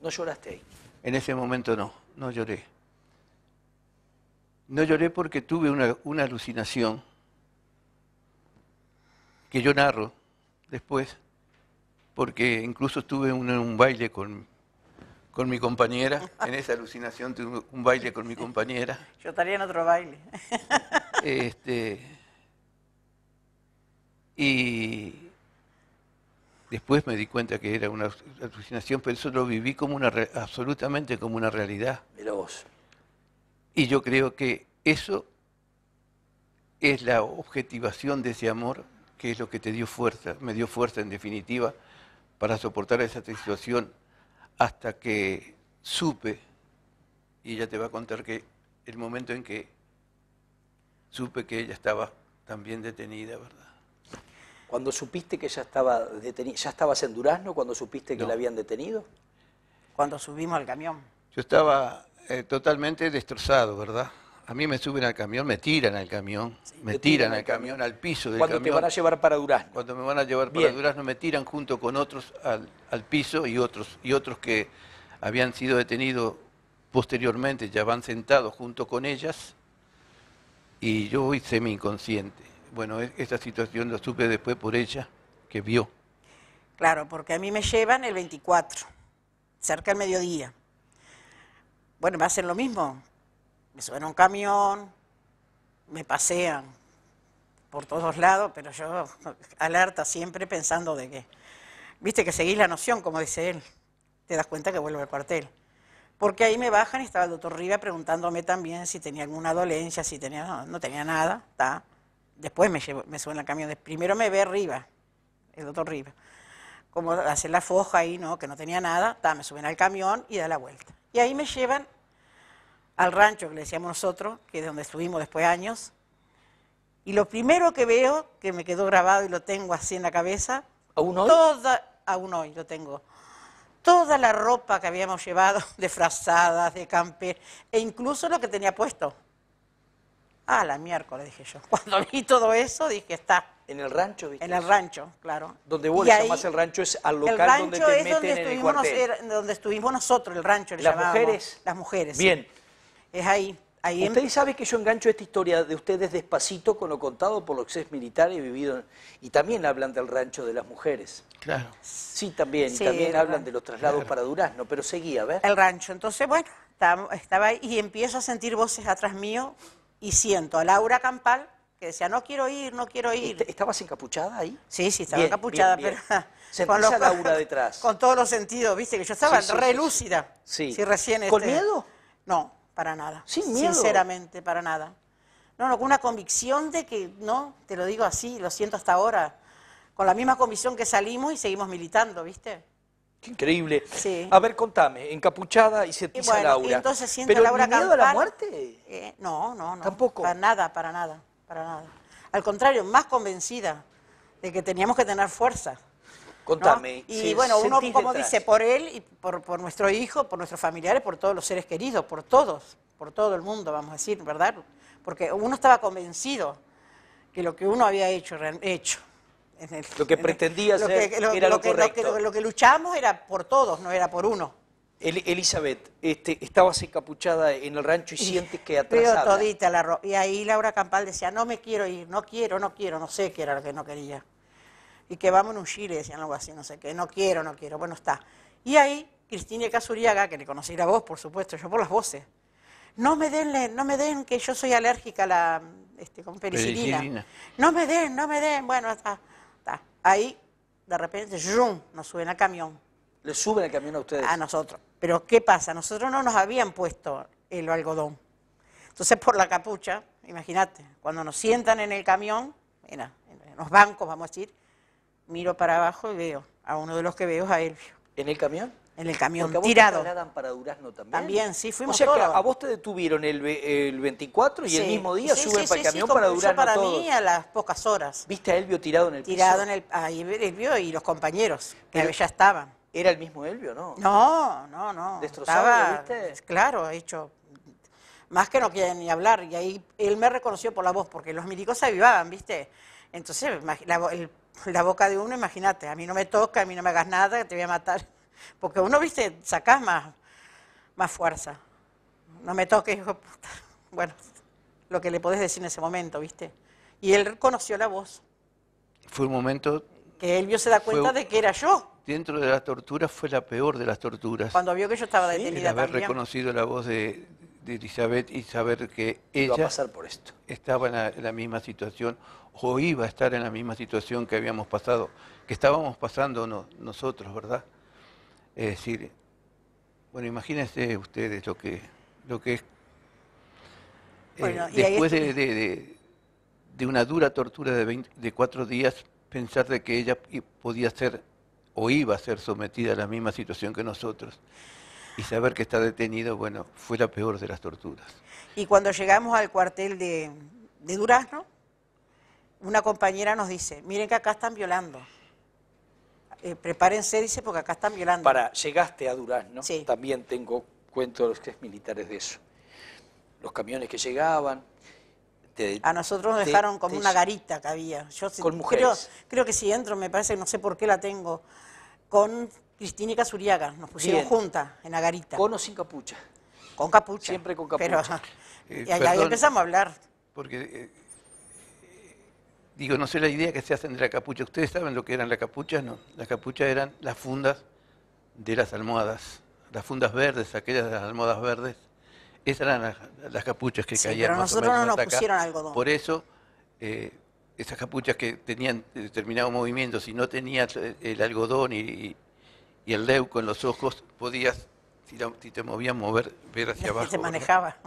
¿No lloraste ahí? En ese momento no, no lloré. No lloré porque tuve una, alucinación que yo narro después, porque incluso tuve un, baile con, con mi compañera, [laughs] en esa alucinación tuve un baile con mi compañera. Yo estaría en otro baile. Este, y después me di cuenta que era una alucinación, pero eso lo viví como una absolutamente como una realidad. Mira vos. Y yo creo que eso es la objetivación de ese amor que es lo que te dio fuerza, me dio fuerza en definitiva para soportar esa situación hasta que supe, y ella te va a contar que el momento en que supe que ella estaba también detenida, ¿verdad? cuando supiste que ya estaba detenido, ya estabas en Durazno cuando supiste que la habían detenido? Cuando subimos al camión. Yo estaba eh, totalmente destrozado, ¿verdad? A mí me suben al camión, me tiran al camión, me tiran, al camión, al piso del camión. Cuando te van a llevar para Durazno. Cuando me van a llevar para Durazno, me tiran junto con otros al, piso y otros, y otros que habían sido detenidos posteriormente, ya van sentados junto con ellas. Y yo voy semi inconsciente bueno, e-, esta situación la supe después por ella, que vio. Claro, porque a mí me llevan el 24, cerca del mediodía. Bueno, me hacen lo mismo. Me suben a un camión, me pasean por todos lados, pero yo alerta siempre pensando de que, viste que seguís la noción, como dice él, te das cuenta que vuelvo al cuartel. Porque ahí me bajan y estaba el doctor Riva preguntándome también si tenía alguna dolencia, si tenía, no, no tenía nada, ¿está? después me, suben me camión, primero me ve arriba, el doctor Riva, como hacer la foja ahí, ¿no? que no tenía nada, me suben al camión y da la vuelta. Y ahí me llevan al rancho que le decíamos nosotros, que es donde estuvimos después años, y lo primero que veo, que me quedó grabado y lo tengo así en la cabeza, ¿Aún hoy? Toda, aún hoy lo tengo. Toda la ropa que habíamos llevado, [laughs] de de camper, e incluso lo que tenía puesto. Ah, la miércoles, dije yo. [laughs] Cuando vi todo eso, dije, está. En el rancho, ¿viste? En el rancho, claro. Donde vos le el rancho es al local donde te meten donde el cuartel. donde estuvimos nosotros, el rancho le ¿Las mujeres? Las mujeres, Bien. Es ahí. ahí Ustedes saben que yo engancho esta historia de ustedes despacito con lo contado por los ex militares vivido Y también hablan del rancho de las mujeres. Claro. Sí, también. y también hablan de los traslados para Durazno, pero seguía, ver. El rancho. Entonces, bueno, estaba ahí y empiezo a sentir voces atrás mío y siento a Laura Campal que decía, no quiero ir, no quiero ir. ¿Estabas encapuchada ahí? Sí, sí, estaba encapuchada, pero... [laughs] Con Laura detrás. Con todos los sentidos, viste, que yo estaba relúcida. sí, recién ¿Con este- miedo? No, para nada. ¿Sin Sinceramente, para nada. No, no, con una convicción de que, no, te lo digo así, lo siento hasta ahora, con la misma convicción que salimos y seguimos militando, ¿viste? increíble. Sí. A ver, contame, encapuchada y se pisa y bueno, entonces Pero Laura miedo a la muerte? Eh, no, no, no. Tampoco. Para nada, para nada, para nada. Al contrario, más convencida de que teníamos que tener fuerza. Contame. Y bueno, uno, como dice, por él y por, por nuestro hijo, por nuestros familiares, por todos los seres queridos, por todos, por todo el mundo, vamos a decir, ¿verdad? Porque uno estaba convencido que lo que uno había hecho, hecho lo que pretendía hacer lo era lo, correcto. lo que, luchamos era por todos, no era por uno. Elizabeth, este, estabas encapuchada en el rancho y sientes que atrasada. Y ahí Laura Campal decía, no me quiero ir, no quiero, no quiero, no sé qué era lo que no quería. Y que vamos en un chile, decían algo así, no sé qué, no quiero, no quiero, bueno, está. Y ahí, Cristina Casuriaga, que le conocí a vos por supuesto, yo por las voces, no me den, no me den que yo soy alérgica a la este, con penicilina. No me den, no me den, bueno, hasta ahí de repente, nos suben al camión. ¿Le suben al camión a ustedes? A nosotros. Pero ¿qué pasa? Nosotros no nos habían puesto el algodón. Entonces, por la capucha, imagínate, cuando nos sientan en el camión, en los bancos, vamos a decir, miro para abajo y veo, a uno de los que veo a Elvio. ¿En el camión? En el camión, tirado. para Durazno también. También, sí, fuimos o sea, a vos te detuvieron el, 24 y el mismo día suben para el camión para Durazno para mí a las pocas horas. ¿Viste a Elvio tirado en el tirado piso? Tirado en el... ahí Elvio y los compañeros, que ya estaban. ¿Era el mismo Elvio, no? No, no, no. ¿Destrozado, viste? Claro, hecho... Más que no quieren ni hablar. Y ahí él me reconoció por la voz, porque los milicos se avivaban, ¿viste? Entonces, la, la boca de uno, imagínate, a mí no me toca, a mí no me hagas nada, te voy a matar. Porque uno, viste, sacás más, más fuerza. No me toques, hijo puta. Bueno, lo que le podés decir en ese momento, viste. Y él reconoció la voz. Fue un momento... Que él vio se da cuenta de que era yo. Dentro de las torturas, fue la peor de las torturas. Cuando vio que yo estaba detenida sí, el haber reconocido la voz de, de Elizabeth y saber que ella iba a pasar por esto. estaba en la, misma situación o iba a estar en la misma situación que habíamos pasado, que estábamos pasando nosotros, ¿verdad? Es decir, bueno, imagínense ustedes lo que, lo que es. Eh, después de, de, una dura tortura de, de cuatro días, pensar de que ella podía ser o iba a ser sometida a la misma situación que nosotros y saber que está detenido, bueno, fue la peor de las torturas. Y cuando llegamos al cuartel de, de Durazno, una compañera nos dice, miren que acá están violando. Eh, prepárense, dice, porque acá están violando. Para, llegaste a ¿no? sí. también tengo cuento de los tres militares de eso. Los camiones que llegaban. a nosotros nos dejaron como una garita que había. Yo con mujeres. creo, que si entro, me parece, no sé por qué la tengo, con Cristina Casuriaga, nos pusieron juntas en la garita. ¿Con o sin capucha? Con capucha. Siempre con capucha. [laughs] y ahí eh, empezamos a hablar. Porque eh, digo, no sé la idea que se hacen de la capucha. ¿Ustedes saben lo que eran las capuchas? No, las capuchas eran las fundas de las almohadas, las fundas verdes, aquellas de las almohadas verdes. Esas eran las, capuchas que caían. Pero nosotros no nos pusieron algodón. Por eso, eh, esas capuchas que tenían determinado movimiento, si no tenías eh, el algodón y, el leuco en los ojos, podías, si, te movías, mover, ver hacia abajo. Se manejaba.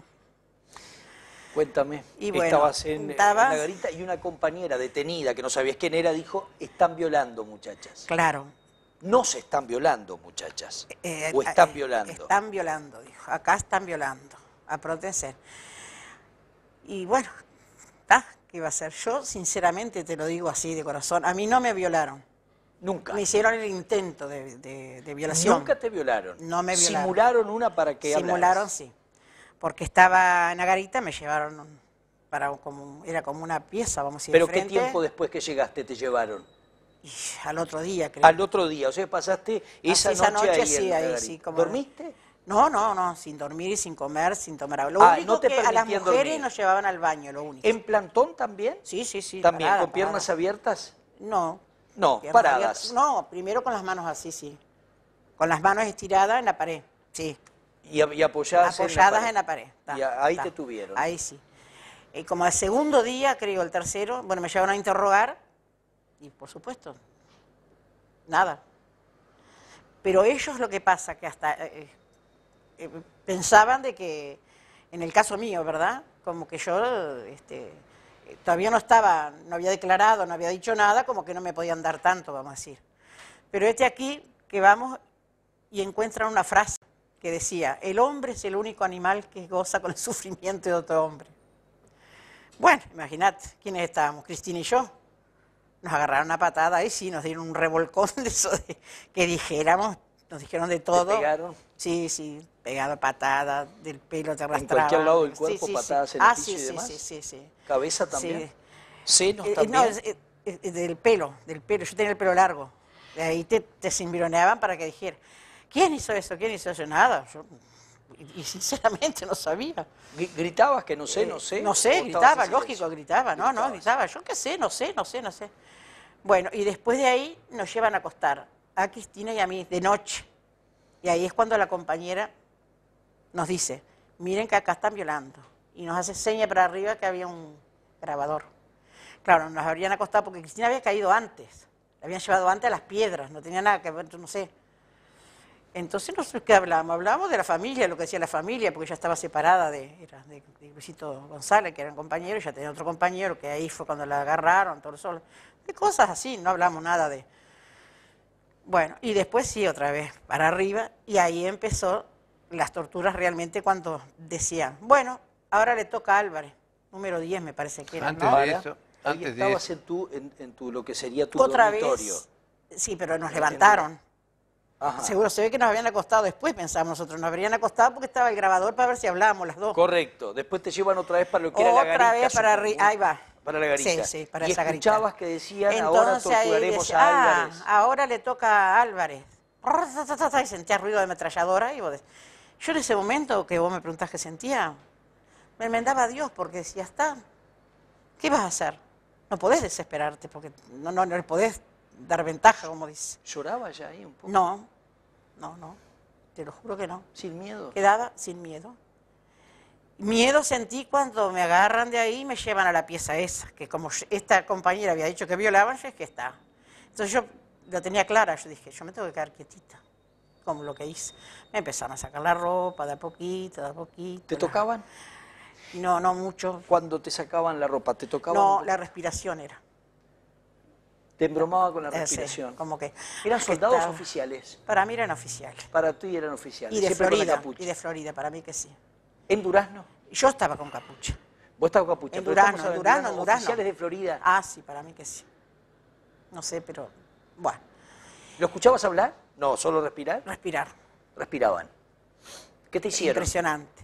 Cuéntame, y estabas en, la garita y una compañera detenida que no sabías quién era dijo, están violando muchachas. Claro. No se están violando muchachas. Eh, eh, o están eh, violando. Están violando, dijo. Acá están violando, a proteger. Y bueno, ¿qué iba a ser? Yo sinceramente te lo digo así de corazón, a mí no me violaron. Nunca. Me hicieron el intento de, de, de violación. Nunca te violaron. No me violaron. Simularon una para que Simularon, sí porque estaba en la garita, me llevaron para como, era como una pieza, vamos a decir. ¿Pero qué tiempo después que llegaste te llevaron? al otro día, creo. Al otro día, o sea, pasaste esa, noche, noche sí, ahí, sí, como ¿Dormiste? No, no, no, sin dormir y sin comer, sin tomar agua. Lo ah, no te que a las mujeres nos llevaban al baño, lo único. ¿En plantón también? Sí, sí, sí. ¿También con piernas abiertas? No. No, paradas. No, primero con las manos así, sí. Con las manos estiradas en la pared, sí. Y, apoyadas, en la pared. y ahí te tuvieron. Ahí sí. Y como el segundo día, creo, el tercero, bueno, me llevaron a interrogar y por supuesto, nada. Pero ellos lo que pasa, que hasta eh, eh, eh, pensaban de que, en el caso mío, ¿verdad? Como que yo este, todavía no estaba, no había declarado, no había dicho nada, como que no me podían dar tanto, vamos a decir. Pero este aquí, que vamos y encuentran una frase decía, el hombre es el único animal que goza con el [laughs] sufrimiento de otro hombre. Bueno, imaginad quiénes estábamos, Cristina y yo. Nos agarraron una patada y sí, nos dieron un revolcón de eso que dijéramos, nos dijeron de todo. pegaron? Sí, sí, pegado patada, del pelo te arrastraron. En cualquier lado del cuerpo, patadas ah, sí. en sí, sí, sí. ¿Cabeza también? sí eh, eh, del pelo, del pelo. Yo tenía el pelo largo. De ahí te, te para que dijera. ¿Quién hizo eso? ¿Quién hizo eso? Nada. Yo, y, sinceramente no sabía. ¿Gritabas que no sé, eh, no sé? no sé, gritaba, lógico, gritaba, no, no, gritaba, yo qué sé, no sé, no sé, no sé. Bueno, y después de ahí nos llevan a acostar, a Cristina y a mí, de noche. Y ahí es cuando la compañera nos dice, miren que acá están violando. Y nos hace seña para arriba que había un grabador. Claro, nos habrían acostado porque Cristina había caído antes, la habían llevado antes a las piedras, no tenía nada que ver, no sé. Entonces, ¿nosotros qué hablamos? Hablábamos de la familia, lo que decía la familia, porque ya estaba separada de, era de, Luisito González, que eran compañero, ya tenía otro compañero, que ahí fue cuando la agarraron, todo sol. De cosas así, no hablamos nada de. Bueno, y después sí, otra vez, para arriba, y ahí empezó las torturas realmente cuando decían, bueno, ahora le toca a Álvarez, número 10 me parece que era. Antes de eso, antes estabas En, tu, en, en, tu, lo que sería tu otra sí, pero nos levantaron Seguro se ve que nos habían acostado después, pensamos nosotros. Nos habrían acostado porque estaba el grabador para ver si hablábamos las dos. Correcto. Después te llevan otra vez para lo que era la garita. Otra vez para arriba. Ahí va. Para la garita. Sí, sí, para esa garita. escuchabas que decían, Entonces, ahora torturaremos a ah, Álvarez. Ah, ahora le toca a Álvarez. Y sentía ruido de ametralladora. Y vos Yo en ese momento que vos me preguntás qué sentía, me enmendaba a Dios porque decía, está, ¿qué vas a hacer? No podés desesperarte porque no, no, no podés dar ventaja, como dice. ¿Lloraba ya ahí un poco? No, no, no, te lo juro que no. ¿Sin miedo? Quedaba sin miedo. Miedo sentí cuando me agarran de ahí y me llevan a la pieza esa, que como esta compañera había dicho que violaban, ya es que está. Entonces yo la tenía clara, yo dije, yo me tengo que quedar quietita, como lo que hice. Me empezaron a sacar la ropa, de a poquito, de a poquito. ¿Te tocaban? No, no mucho. Cuando te sacaban la ropa, ¿te tocaban? No, la respiración era. Te embromaba con la eh, respiración. como que, ¿Eran soldados oficiales? Para mí eran oficiales. Para ti eran oficiales. Y de Florida. y de Florida, para mí que sí. ¿En Durazno? Yo estaba con capucha. Vos estabas con capucha. En Durazno, en Durazno, Durazno. Oficiales de Florida. Ah, sí, para mí que sí. No sé, pero bueno. ¿Lo escuchabas hablar? No, solo respirar. Respirar. Respiraban. ¿Qué te hicieron? Impresionante.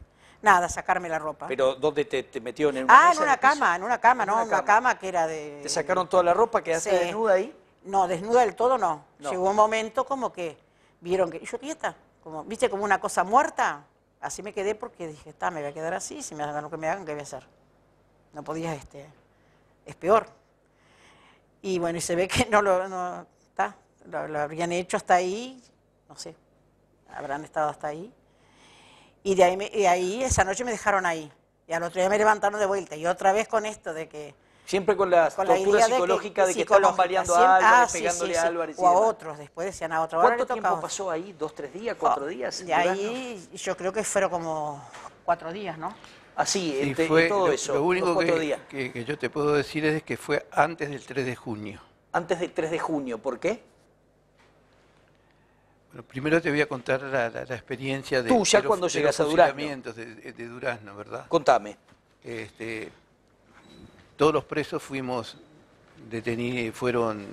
Nada, sacarme la ropa. ¿Pero dónde te, metió metieron? ¿En una ah, en una cama, en una cama, no, en una cama que era de... ¿Te sacaron toda la ropa? ¿Quedaste sí. desnuda ahí? No, desnuda del todo no. Llegó un momento como que vieron que... Y yo quieta, como, viste como una cosa muerta. Así me quedé porque dije, está, me voy a quedar así, si me hagan lo que me hagan, ¿qué voy a hacer? No podía, este, es peor. Y bueno, y se ve que no lo, no, está, lo, lo habrían hecho hasta ahí, no sé, habrán estado hasta ahí. Y de ahí, ahí esa noche me dejaron ahí. Y al otro día me levantaron de vuelta. Y otra vez con esto de que... Siempre con la con tortura psicológica de que, estaban variando a Álvarez, pegándole a Álvarez. O a otros, después decían a otro. ¿Cuánto tiempo pasó ahí? ¿Dos, tres días? ¿Cuatro ah, días? De ahí yo creo que fueron como cuatro días, ¿no? Así, ah, este, todo lo, eso. Lo único que, que, que yo te puedo decir es que fue antes del 3 de junio. Antes del 3 de junio, ¿por qué? primero te voy a contar la, experiencia de, los, cuando de a Durazno. ¿verdad? Contame. Este, todos los presos fuimos detenidos, eh, fueron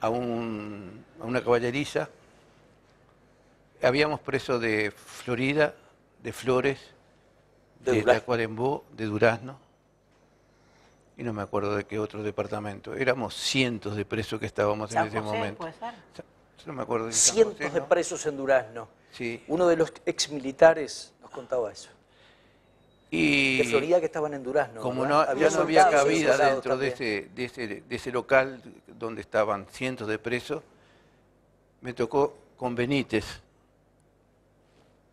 a, una caballeriza. Habíamos presos de Florida, de Flores, de, Tacuarembó, de Durazno, y no me acuerdo de qué otro departamento. Éramos cientos de presos que estábamos en ese momento. Cientos de presos en Durazno. Uno de los ex militares nos contaba eso. Y de que estaban en Durazno. Como no, ya no había cabida dentro de este, de, este, de ese local donde estaban cientos de presos, me tocó con Benítez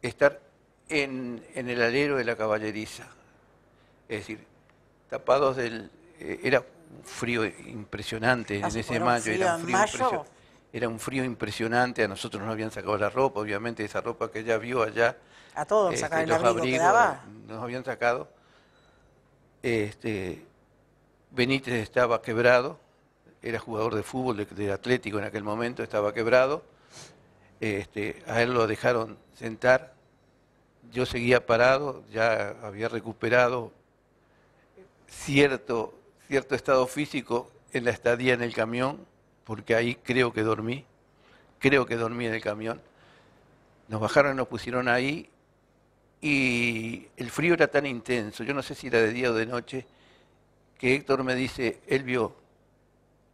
estar en, el alero de la caballeriza. Es decir, tapados del... Eh, era un frío impresionante en ah, ese mayo, era un frío impresionante era un frío impresionante, a nosotros nos habían sacado la ropa, obviamente esa ropa que ella vio allá. A todos Nos este, habían sacado. Este, Benítez estaba quebrado, era jugador de fútbol, de, Atlético en aquel momento, estaba quebrado. Este, a él lo dejaron sentar, yo seguía parado, ya había recuperado cierto, cierto estado físico en la estadía en el camión, porque ahí creo que dormí, creo que dormí en el camión. Nos bajaron, y nos pusieron ahí y el frío era tan intenso, yo no sé si era de día o de noche, que Héctor me dice, Elvio,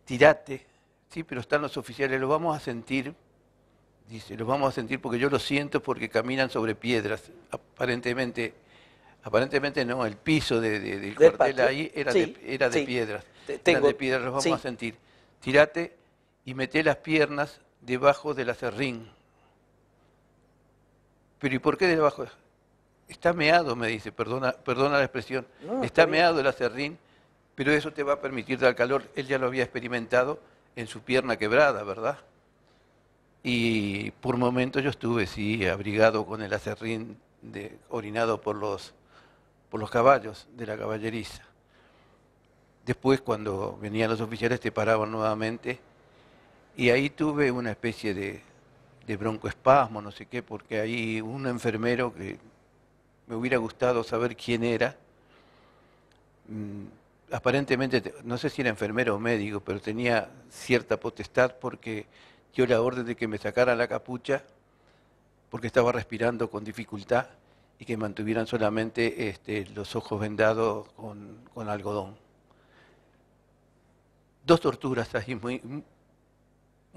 tirate, sí, pero están los oficiales, los vamos a sentir, dice, los vamos a sentir porque yo lo siento porque caminan sobre piedras, aparentemente, aparentemente no, el piso del, cuartel ahí era, de, piedras, Tengo, de piedras, los vamos a sentir, tirate, y metí las piernas debajo del acerrín. Pero ¿y por qué debajo? Está meado, me dice, perdona, perdona la expresión. está meado el acerrín, pero eso te va a permitir dar calor. Él ya lo había experimentado en su pierna quebrada, ¿verdad? Y por momentos yo estuve, sí, abrigado con el acerrín de, orinado por los, por los caballos de la caballeriza. Después, cuando venían los oficiales, te paraban nuevamente y ahí tuve una especie de, de broncoespasmo, no sé qué, porque ahí un enfermero que me hubiera gustado saber quién era, mm, aparentemente, no sé si era enfermero o médico, pero tenía cierta potestad porque dio la orden de que me sacara la capucha porque estaba respirando con dificultad y que mantuvieran solamente este, los ojos vendados con, con, algodón. Dos torturas ahí muy,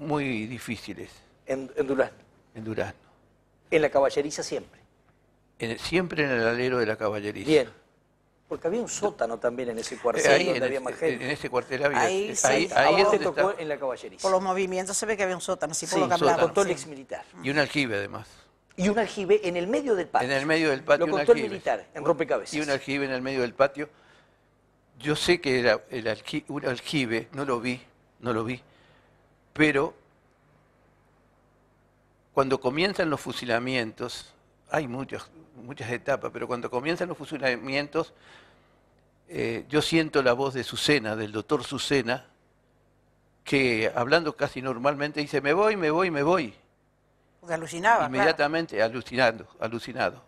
muy difíciles. En, Durán? En Durazno. En la caballeriza siempre. En, siempre en el alero de la caballeriza. Bien. Porque había un sótano también en ese cuartel ahí, donde había este, más gente. En ese cuartel había. Ahí, se tocó en la caballeriza. Por los movimientos se ve que había un sótano, sí, por lo que Contó el ex militar. Y un aljibe además. Y un aljibe en el medio del patio. En el medio del patio. Lo contó el militar, en rompecabezas. Y un aljibe en el medio del patio. Yo sé que era el un aljibe, no lo vi, no lo vi, pero cuando comienzan los fusilamientos, hay muchas, etapas, pero cuando comienzan los fusilamientos, eh, yo siento la voz de Susena, del doctor Susena, que hablando casi normalmente dice, me voy, me voy, me voy. Porque alucinaba. Inmediatamente, alucinando, alucinado.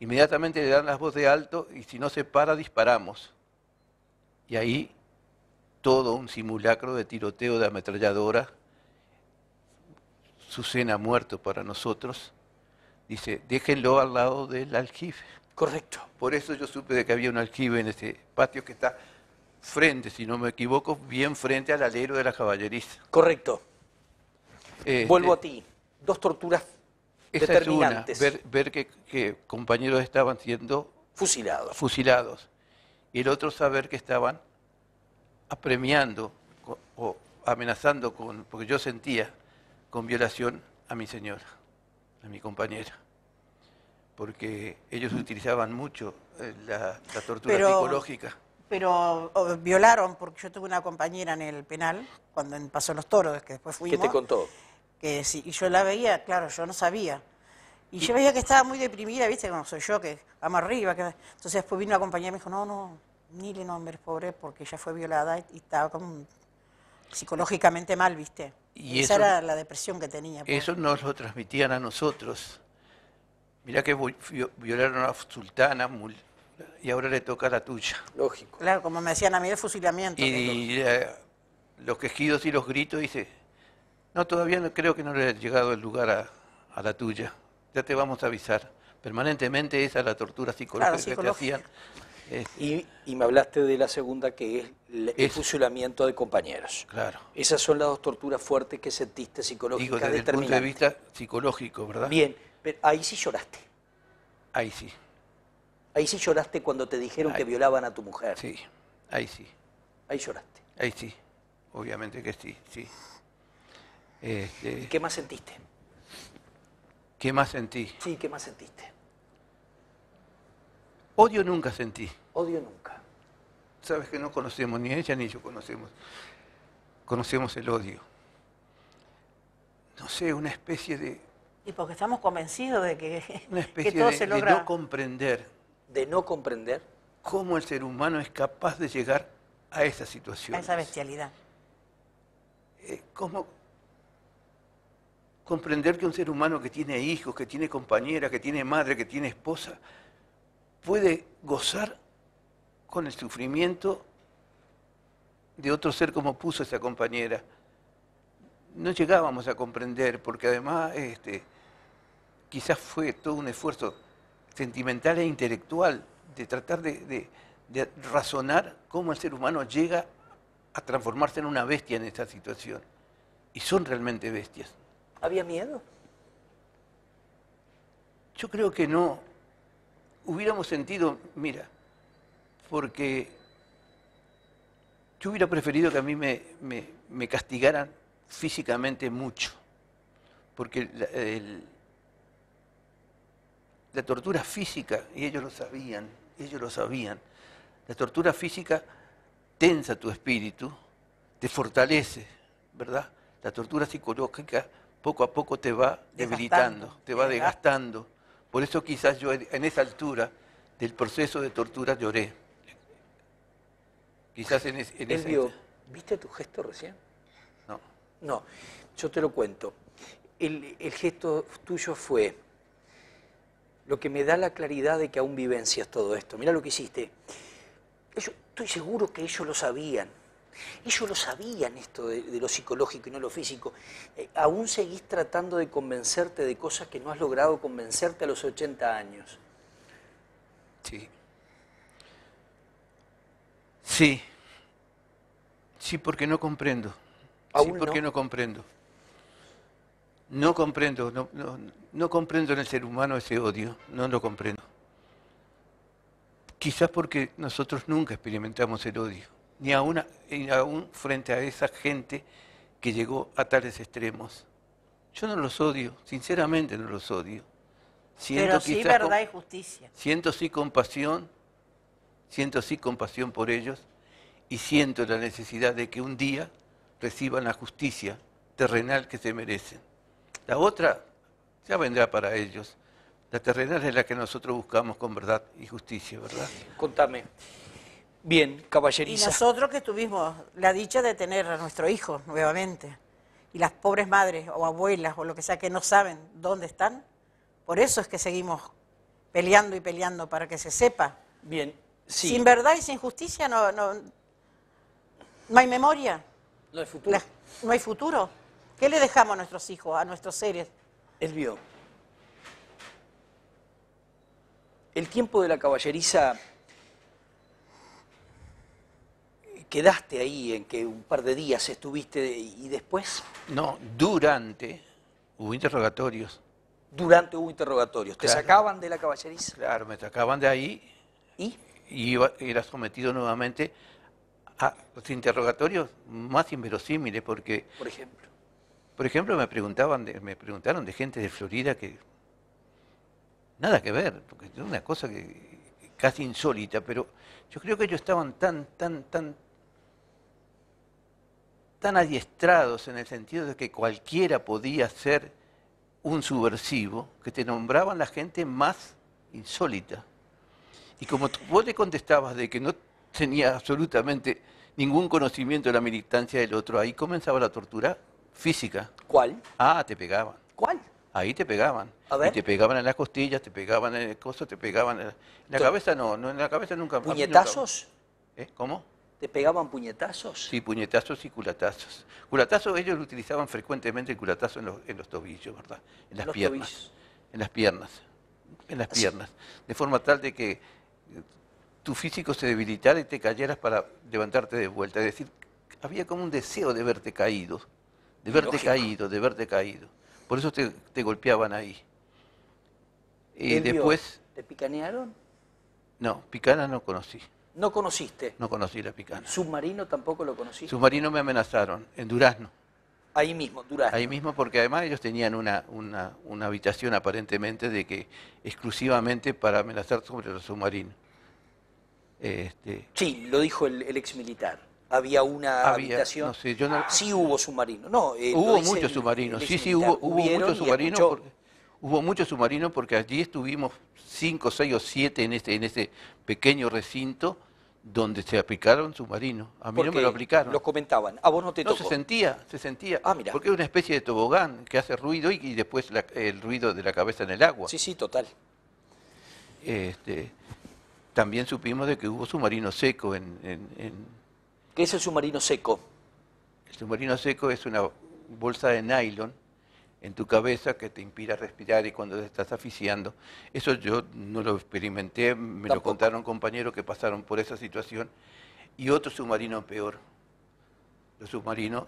Inmediatamente le dan las voz de alto y si no se para, disparamos. Y ahí todo un simulacro de tiroteo de ametralladora. su cena muerto para nosotros. Dice, déjenlo al lado del aljibe. Correcto. Por eso yo supe de que había un aljibe en este patio que está frente, si no me equivoco, bien frente al alero de la caballeriza. Correcto. Este, Vuelvo a ti. Dos torturas Es ver, que, compañeros estaban siendo fusilados. Fusilados. Y el otro saber que estaban apremiando o amenazando con, porque yo sentía con violación a mi señora, a mi compañera, porque ellos utilizaban mucho eh, la, tortura psicológica. Pero violaron, porque yo tuve una compañera en el penal, cuando pasó Los Toros, que después fuimos. ¿Qué te contó? Que, sí, y yo la ah. veía, claro, yo no sabía. Y, yo veía que estaba muy deprimida, viste, como soy yo, que ama arriba. Que... Entonces después vino una compañera y me dijo, no, no, ni le nombres pobre porque ella fue violada y estaba como psicológicamente mal, ¿viste? Y Esa era la depresión que tenía. Pues. Eso nos lo transmitían a nosotros. Mirá que violaron a Sultana y ahora le toca a la tuya. Lógico. Claro, como me decían a mí de fusilamiento. Y, los quejidos y los gritos, dice, no, todavía no, creo que no le ha llegado el lugar a, la tuya. Ya te vamos a avisar. Permanentemente esa es la tortura psicológica, que te hacían y, me hablaste de la segunda, que es el, fusilamiento de compañeros. Claro. Esas son las dos torturas fuertes que sentiste psicológicas Digo, desde el punto de vista psicológico, ¿verdad? Bien, pero ahí sí lloraste. Ahí sí. Ahí sí lloraste cuando te dijeron que violaban a tu mujer. Sí, ahí sí. Ahí lloraste. Ahí sí, obviamente que sí, sí. Este, ¿Y qué más sentiste? ¿Qué más sentí? Sí, ¿qué más sentiste? Odio nunca sentí. Odio nunca. Sabes que no conocemos, ni ella ni yo conocemos. Conocemos el odio. No sé, una especie de... Y porque estamos convencidos de que, una especie de, se logra... De no comprender. De no comprender. Cómo el ser humano es capaz de llegar a esa situación. A esa bestialidad. Eh, cómo comprender que un ser humano que tiene hijos, que tiene compañera, que tiene madre, que tiene esposa, puede gozar con el sufrimiento de otro ser como puso esa compañera. No llegábamos a comprender, porque además este, quizás fue todo un esfuerzo sentimental e intelectual de tratar de, de razonar cómo el ser humano llega a transformarse en una bestia en esta situación. Y son realmente bestias. ¿Había miedo? Yo creo que no, hubiéramos sentido, mira, porque yo hubiera preferido que a mí me, castigaran físicamente mucho, porque la tortura física, y ellos lo sabían, ellos lo sabían, la tortura física tensa tu espíritu, te fortalece, ¿verdad? La tortura psicológica poco a poco te va debilitando, te va desgastando. Por eso quizás yo en esa altura del proceso de tortura lloré. Quizás en, ese... momento, ¿viste tu gesto recién? No. No, yo te lo cuento. El, el gesto tuyo fue lo que me da la claridad de que aún vivencias todo esto. Mira lo que hiciste. Yo estoy seguro que ellos lo sabían ellos lo sabían esto de, lo psicológico y no lo físico. Eh, aún seguís tratando de convencerte de cosas que no has logrado convencerte a los 80 años. Sí. Sí. Sí, porque no comprendo. ¿Aún sí, porque no? comprendo. No comprendo, no, comprendo en el ser humano ese odio, no lo comprendo. Quizás porque nosotros nunca experimentamos el odio ni aún, frente a esa gente que llegó a tales extremos. Yo no los odio, sinceramente no los odio. Siento Pero sí verdad y justicia. Siento sí compasión, siento sí compasión por ellos y siento la necesidad de que un día reciban la justicia terrenal que se merecen. La otra ya vendrá para ellos. La terrenal es la que nosotros buscamos con verdad y justicia, ¿verdad? Contame bien, caballeriza. Y nosotros que tuvimos la dicha de tener a nuestro hijo nuevamente, y las pobres madres o abuelas o lo que sea que no saben dónde están, por eso es que seguimos peleando y peleando para que se sepa. Bien, sí. Sin verdad y sin justicia no, no, no hay memoria. No hay futuro. no hay futuro. ¿Qué le dejamos a nuestros hijos, a nuestros seres? El vio. El tiempo de la caballeriza quedaste ahí, en que un par de días estuviste y después? No, durante hubo interrogatorios. Durante hubo interrogatorios. ¿Te sacaban de la caballeriza? Claro, me sacaban de ahí. ¿Y? Y era sometido nuevamente a los interrogatorios más inverosímiles porque... Por ejemplo. Por ejemplo, me, preguntaban me preguntaron de gente de Florida que... Nada que ver, porque es una cosa que casi insólita, pero yo creo que ellos estaban tan, tan, tan, tan adiestrados en el sentido de que cualquiera podía ser un subversivo, que te nombraban la gente más insólita. Y como vos le contestabas de que no tenía absolutamente ningún conocimiento de la militancia del otro, ahí comenzaba la tortura física. ¿Cuál? Ah, te pegaban. ¿Cuál? Ahí te pegaban. A ver. Y te pegaban en las costillas, te pegaban en el coso, te pegaban en la, cabeza, no, no, en la cabeza nunca. ¿Puñetazos? ¿Eh? ¿Cómo? ¿Te pegaban puñetazos? Sí, puñetazos y culatazos. Culatazos, ellos lo utilizaban frecuentemente el culatazo en los, tobillos, ¿verdad? En las piernas. En las piernas. En las piernas. De forma tal de que eh, tu físico se debilitara y te cayeras para levantarte de vuelta. Es decir, había como un deseo de verte caído, de verte caído, de verte caído. Por eso te, golpeaban ahí. Y después... ¿Te picanearon? No, picana no conocí. No conociste. No conocí la picana. ¿Submarino tampoco lo conociste? Submarino me amenazaron, en Durazno. Ahí mismo, Durazno. Ahí mismo, porque además ellos tenían una, una, una habitación aparentemente de que exclusivamente para amenazar sobre los submarinos. Este... Sí, lo dijo el, ex militar. Había una habitación. No Sí hubo submarino. No, eh, hubo muchos submarinos. Sí, sí, hubo, hubo muchos submarinos. Hubo muchos submarinos porque allí estuvimos cinco, seis o siete en este, en este pequeño recinto donde se aplicaron submarinos. A mí no me lo aplicaron. Lo comentaban. A vos no te no, se sentía, se sentía. Ah, mira. Porque es una especie de tobogán que hace ruido y, después el ruido de la cabeza en el agua. Sí, sí, total. Este, también supimos de que hubo submarino seco en... ¿Qué es el submarino seco? El submarino seco es una bolsa de nylon en tu cabeza que te inspira respirar y cuando te estás asfixiando. Eso yo no lo experimenté, me lo contaron compañeros que pasaron por esa situación. Y otro submarino peor. Los submarinos,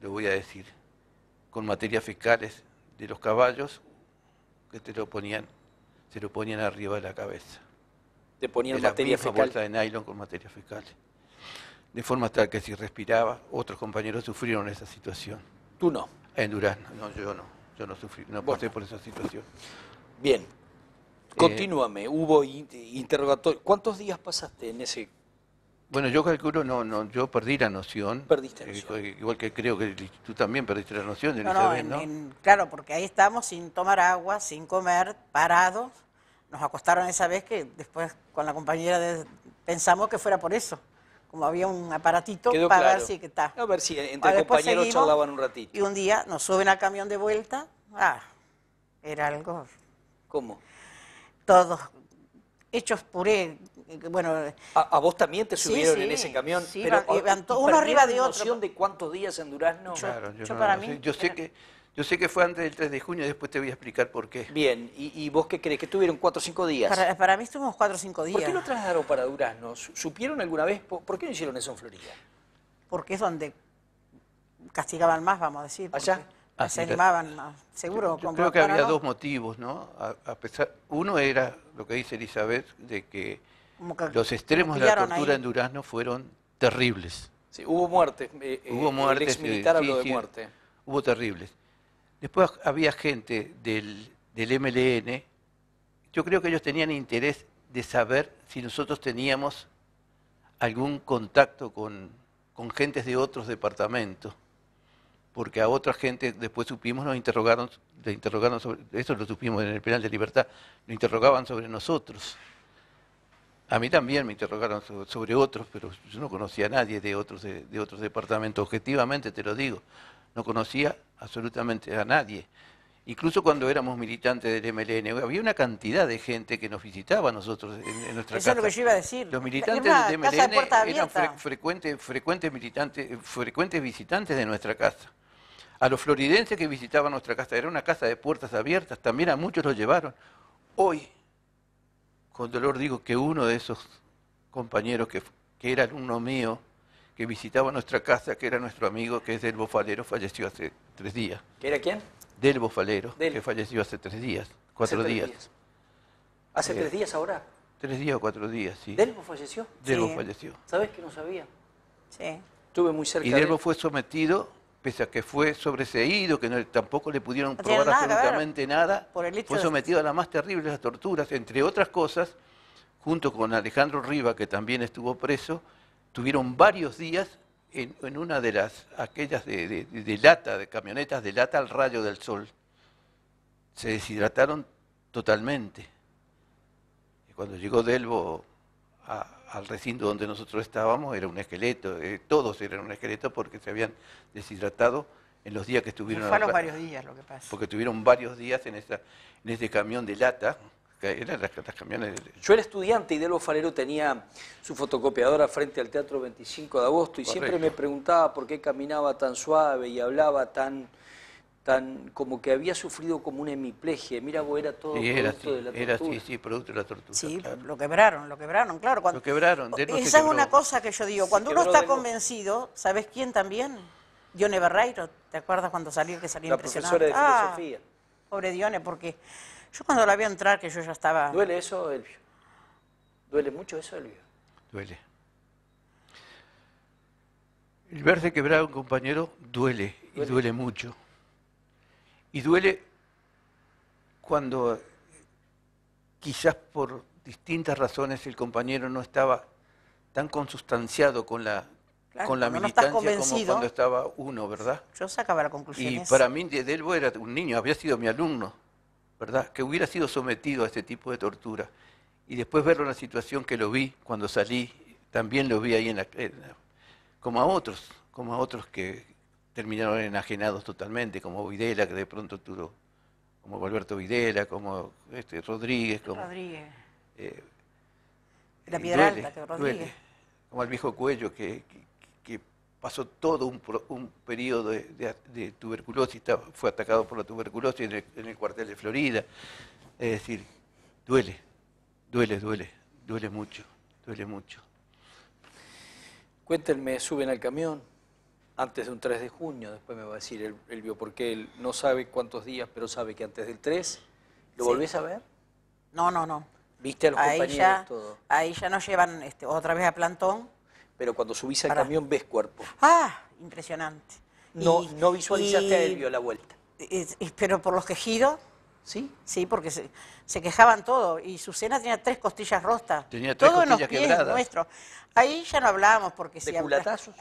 lo voy a decir, con materias fiscales de los caballos que te lo ponían, se lo ponían arriba de la cabeza. Te ponían la materia de nylon con materia fiscales De forma tal que si respiraba, otros compañeros sufrieron esa situación. Tú no. En Durán, no, yo no. Yo no sufrí, no pasé por esa situación. Bien. Eh, Continúame, hubo interrogatorio. ¿Cuántos días pasaste en ese bueno, yo calculo, no, no, yo perdí la noción. Perdiste eh, noción. Eh, igual que creo que tú también perdiste la noción, de no, no, ¿no? claro, porque ahí estamos sin tomar agua, sin comer, parados. Nos acostaron esa vez que después con la compañera pensamos que fuera por eso como había un aparatito para ver si que está. A ver si entre compañeros charlaban un ratito. Y un día nos suben al camión de vuelta. Ah, era algo. ¿Cómo? Todos hechos puré. Bueno, a, vos también te subieron en ese camión. Sí, pero, uno arriba de otro. noción de cuántos días en Durazno? Yo, claro, yo, no, para mí. Yo sé que yo sé que fue antes del 3 de junio, después te voy a explicar por qué. Bien, ¿y, vos qué crees? ¿Que tuvieron cuatro o cinco días? Para, mí estuvimos cuatro o cinco días. ¿Por qué lo trasladaron para Durazno? ¿Supieron alguna vez? Por, qué no hicieron eso en Florida? Porque es donde castigaban más, vamos a decir. ¿Allá? Ah, se animaban más, seguro. Yo, creo que había dos motivos, ¿no? uno era lo que dice Elizabeth, de que, los extremos de la tortura en Durazno fueron terribles. Sí, hubo muertes. Eh, hubo eh, muertes. El exmilitar habló de muerte. Hubo terribles. Después había gente del, MLN, yo creo que ellos tenían interés de saber si nosotros teníamos algún contacto con, con gentes de otros departamentos, porque a otra gente después supimos, nos interrogaron, le interrogaron sobre, eso lo supimos en el penal de libertad, nos interrogaban sobre nosotros. A mí también me interrogaron sobre, otros, pero yo no conocía a nadie de otros, de otros departamentos, objetivamente te lo digo no conocía absolutamente a nadie. Incluso cuando éramos militantes del MLN, había una cantidad de gente que nos visitaba a nosotros en, nuestra casa. Eso es lo que yo iba a decir. Los militantes del MLN eran frecuentes, frecuentes, militantes, frecuentes visitantes de nuestra casa. A los floridenses que visitaban nuestra casa, era una casa de puertas abiertas, también a muchos los llevaron. Hoy, con dolor digo que uno de esos compañeros que, que era alumno mío, que visitaba nuestra casa, que era nuestro amigo, que es del Bofalero, falleció hace tres días. ¿Qué era quién? Del Bofalero, que falleció hace tres días, cuatro días. ¿Hace eh, tres días ahora? Tres días o cuatro días, sí. ¿Delbo falleció? Delbo falleció. ¿Sabes que no sabía? Sí. Estuve muy cerca. Y Delbo fue sometido, pese a que fue sobreseído, que no, tampoco le pudieron probar absolutamente nada, fue sometido a las más terribles torturas, entre otras cosas, junto con Alejandro Riva, que también estuvo preso, tuvieron varios días en, una de las, aquellas de, lata, de camionetas de lata al rayo del sol. Se deshidrataron totalmente. Y cuando llegó Delbo al recinto donde nosotros estábamos, era un esqueleto, eh, todos eran un esqueleto porque se habían deshidratado en los días que estuvieron. Fueron varios días lo que pasa. Porque tuvieron varios días en, esa, en ese camión de lata yo era estudiante y Delbo Farero tenía su fotocopiadora frente al Teatro 25 de Agosto y siempre me preguntaba por qué caminaba tan suave y hablaba tan, tan como que había sufrido como una hemiplegia. Mira, vos era todo producto de la tortura. sí, producto de la tortura. lo quebraron, lo quebraron, claro. lo quebraron. Esa es una cosa que yo digo. Cuando uno está convencido, ¿sabes quién también? Dione Barreiro, ¿te acuerdas cuando salió que salió la ah, Pobre Dione, porque yo cuando la vi entrar, que yo ya estaba... ¿Duele eso, Elvio? ¿Duele mucho eso, Elvio? Duele. El verse quebrar a un compañero duele, y duele, mucho. Y duele cuando quizás por distintas razones el compañero no estaba tan consustanciado con la, la militancia como cuando estaba uno, ¿verdad? Yo sacaba la conclusión. Y para mí, Delbo era un niño, había sido mi alumno. ¿verdad? Que hubiera sido sometido a este tipo de tortura. Y después verlo en la situación que lo vi cuando salí, también lo vi ahí en la... como a otros, como a otros que terminaron enajenados totalmente, como Videla, que de pronto tuvo, como Alberto Videla, como este, Rodríguez, como... Rodríguez. Eh, la Rodríguez. como al viejo cuello que pasó todo un, un periodo de, tuberculosis, fue atacado por la tuberculosis en el, cuartel de Florida. Es decir, duele, duele, duele, duele mucho, duele mucho. Cuéntenme, suben al camión antes de un 3 de junio, después me va a decir el, vio porque él no sabe cuántos días, pero sabe que antes del 3, ¿lo a ver? No, no, no. ¿Viste a los compañeros todo? Ahí ya nos llevan este, otra vez a plantón pero cuando subís al camión ves cuerpo. Ah, impresionante. No, no visualizaste a la vuelta. pero por los quejidos. Sí. Sí, porque se, quejaban todo. Y Susana tenía tres costillas rostas. Tenía tres todo costillas en los pies Ahí ya no hablábamos porque ¿De si culatazos?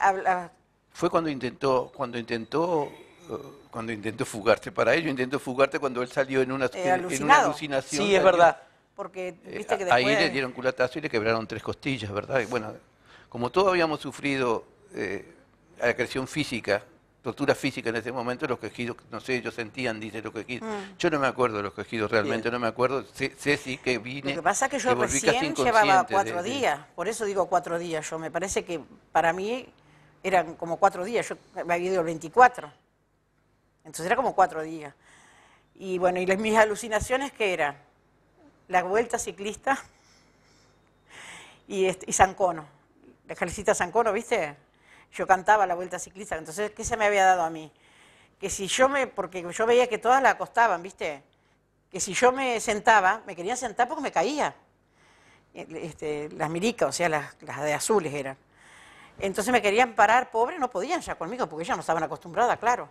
Fue cuando intentó, cuando intentó eh, cuando intentó fugarte para ello, intentó fugarte cuando él salió en una, eh, alucinación. Sí, es verdad. Porque eh, viste que Ahí le dieron culatazo y le quebraron tres costillas, ¿verdad? bueno, como todos habíamos sufrido eh, agresión física, tortura física en ese momento, los quejidos, no sé, ellos sentían, dice los quejidos. Mm. Yo no me acuerdo de los quejidos, realmente no me acuerdo. Sé, sí que vine. Lo que pasa es que yo recién llevaba cuatro días, por eso digo cuatro días. Yo me parece que para mí eran como cuatro días, yo me había ido el 24. Entonces era como cuatro días. Y bueno, y mis alucinaciones, ¿qué eran? La vuelta ciclista y, este, y la san Sancono, ¿viste? Yo cantaba la vuelta ciclista, entonces, ¿qué se me había dado a mí? Que si yo me, porque yo veía que todas la acostaban, ¿viste? Que si yo me sentaba, me querían sentar porque me caía. Este, las miricas, o sea, las, las de azules eran. Entonces me querían parar, pobre, no podían ya conmigo, porque ya no estaban acostumbradas, claro.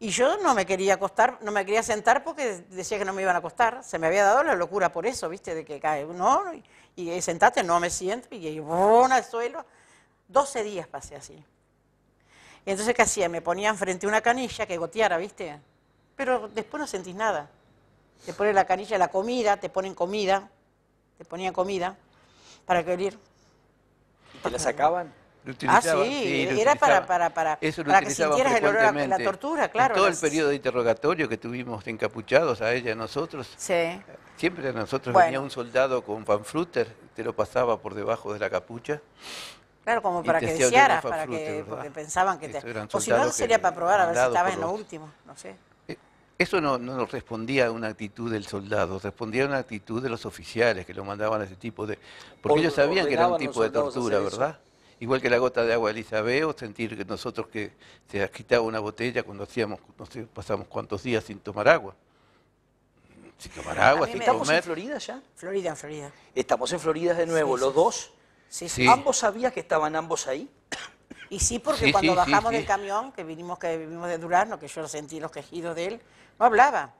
Y yo no me quería acostar, no me quería sentar porque decía que no me iban a acostar. Se me había dado la locura por eso, ¿viste? De que cae uno y, y eh, sentate, no me siento, y ¡bum! al suelo. Doce días pasé así. entonces, ¿qué hacía? Me ponían frente a una canilla que goteara, ¿viste? Pero después no sentís nada. Te ponen la canilla, la comida, te ponen comida, te ponían comida para que ir. ¿Y te la sacaban? ah, sí, era para, para, para, que sintieras el olor la tortura, claro. En todo el periodo de interrogatorio que tuvimos encapuchados a ella, y a nosotros. Sí. Siempre a nosotros venía un soldado con fanfruter, te lo pasaba por debajo de la capucha. Claro, como para que desearas, porque pensaban que te... O si no, sería para probar a ver si estaba en lo último, no sé. Eh, eso no, no, respondía a una actitud del soldado, respondía a una actitud de los oficiales que lo mandaban a ese tipo de... Porque ellos sabían que era un tipo de tortura, ¿verdad? igual que la gota de agua de Elizabeth, o sentir que nosotros que se quitado una botella cuando hacíamos, no pasamos cuántos días sin tomar agua. Sin tomar agua, sin ¿Estamos en Florida ya? Florida, Florida. Estamos en Florida de nuevo, los dos. ¿Ambos sabías que estaban ambos ahí? Y sí, porque cuando bajamos del camión, que vinimos, que vivimos de Durano, que yo sentí los quejidos de él, no hablaba.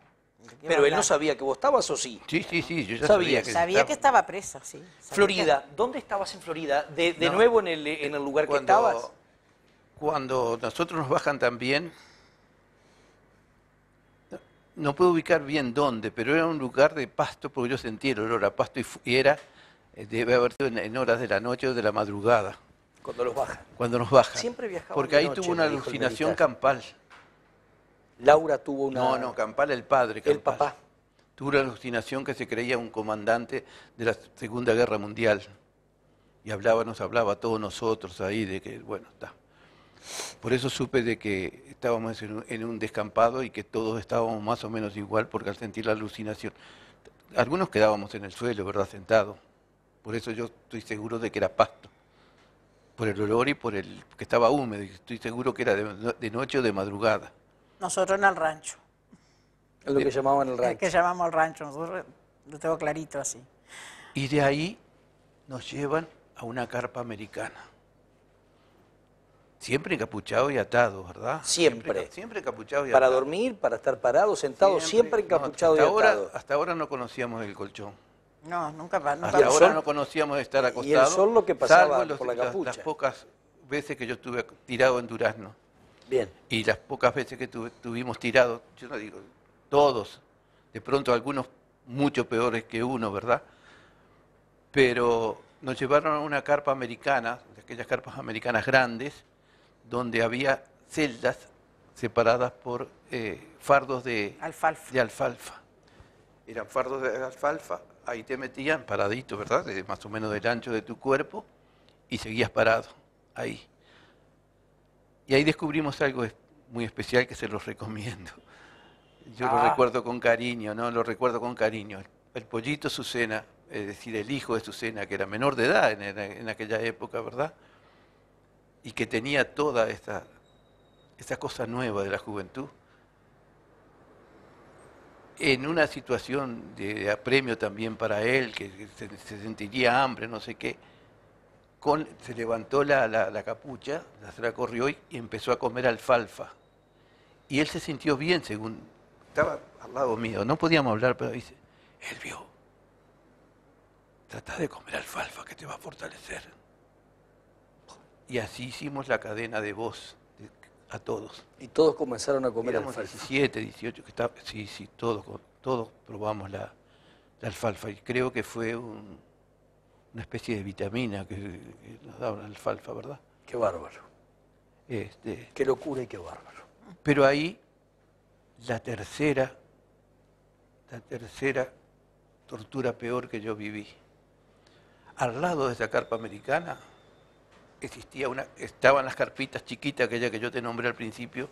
Pero él no sabía que vos estabas o sí. Sí, sí, sí, yo sabía. que, estaba presa, sí. Florida, ¿dónde estabas en Florida? ¿De, nuevo en el, lugar que estabas? Cuando nosotros nos bajan también, no puedo ubicar bien dónde, pero era un lugar de pasto porque yo sentí el olor a pasto y, era, eh, debe haber sido en, horas de la noche o de la madrugada. Cuando los bajan. Cuando nos bajan. Siempre viajaba. Porque ahí tuvo una alucinación campal. Laura tuvo una... No, no, Campal el padre. El papá. Tuvo una alucinación que se creía un comandante de la Segunda Guerra Mundial. Y hablaba, nos hablaba a todos nosotros ahí de que, bueno, está. Por eso supe de que estábamos en un, descampado y que todos estábamos más o menos igual, porque al sentir la alucinación, algunos quedábamos en el suelo, ¿verdad? Sentados. Por eso yo estoy seguro de que era pasto. Por el olor y por el que estaba húmedo, estoy seguro que era de noche o de madrugada. Nosotros en el rancho. Es lo que llamaban el rancho. Es que llamamos el rancho, nosotros lo tengo clarito así. Y de ahí nos llevan a una carpa americana. Siempre encapuchado y atado, ¿verdad? Siempre. Siempre, encapuchado y atado. Para dormir, para estar parado, sentado, siempre, encapuchado y ahora, atado. Hasta ahora no conocíamos el colchón. No, nunca. nunca hasta ahora no conocíamos estar acostado. Y el sol lo que pasaba por la capucha. las pocas veces que yo estuve tirado en durazno. Y las pocas veces que tuvimos tirados, yo no digo todos, de pronto algunos mucho peores que uno, ¿verdad? Pero nos llevaron a una carpa americana, de aquellas carpas americanas grandes, donde había celdas separadas por eh, fardos de alfalfa. de alfalfa. Eran fardos de alfalfa, ahí te metían paradito, ¿verdad? De más o menos del ancho de tu cuerpo y seguías parado ahí. Y ahí descubrimos algo muy especial que se los recomiendo. Yo lo ah. recuerdo con cariño, ¿no? Lo recuerdo con cariño. El, pollito Susena, es decir, el hijo de Susena, que era menor de edad en, aquella época, ¿verdad? Y que tenía toda esta, esta cosa nueva de la juventud en una situación de apremio también para él, que se, sentiría hambre, no sé qué, se levantó la, la, capucha, la, se corrió y, empezó a comer alfalfa. Y él se sintió bien, según estaba al lado mío, no podíamos hablar, pero dice, él vio, trata de comer alfalfa que te va a fortalecer. Y así hicimos la cadena de voz a todos. Y todos comenzaron a comer alfalfa. 17, 18, que sí, sí, todos, todos probamos la alfalfa y creo que fue un, una especie de vitamina que, nos da una alfalfa, ¿verdad? Qué bárbaro. Este, qué locura y qué bárbaro. Pero ahí la tercera, la tercera tortura peor que yo viví. Al lado de esa carpa americana existía una, estaban las carpitas chiquitas, aquella que yo te nombré al principio,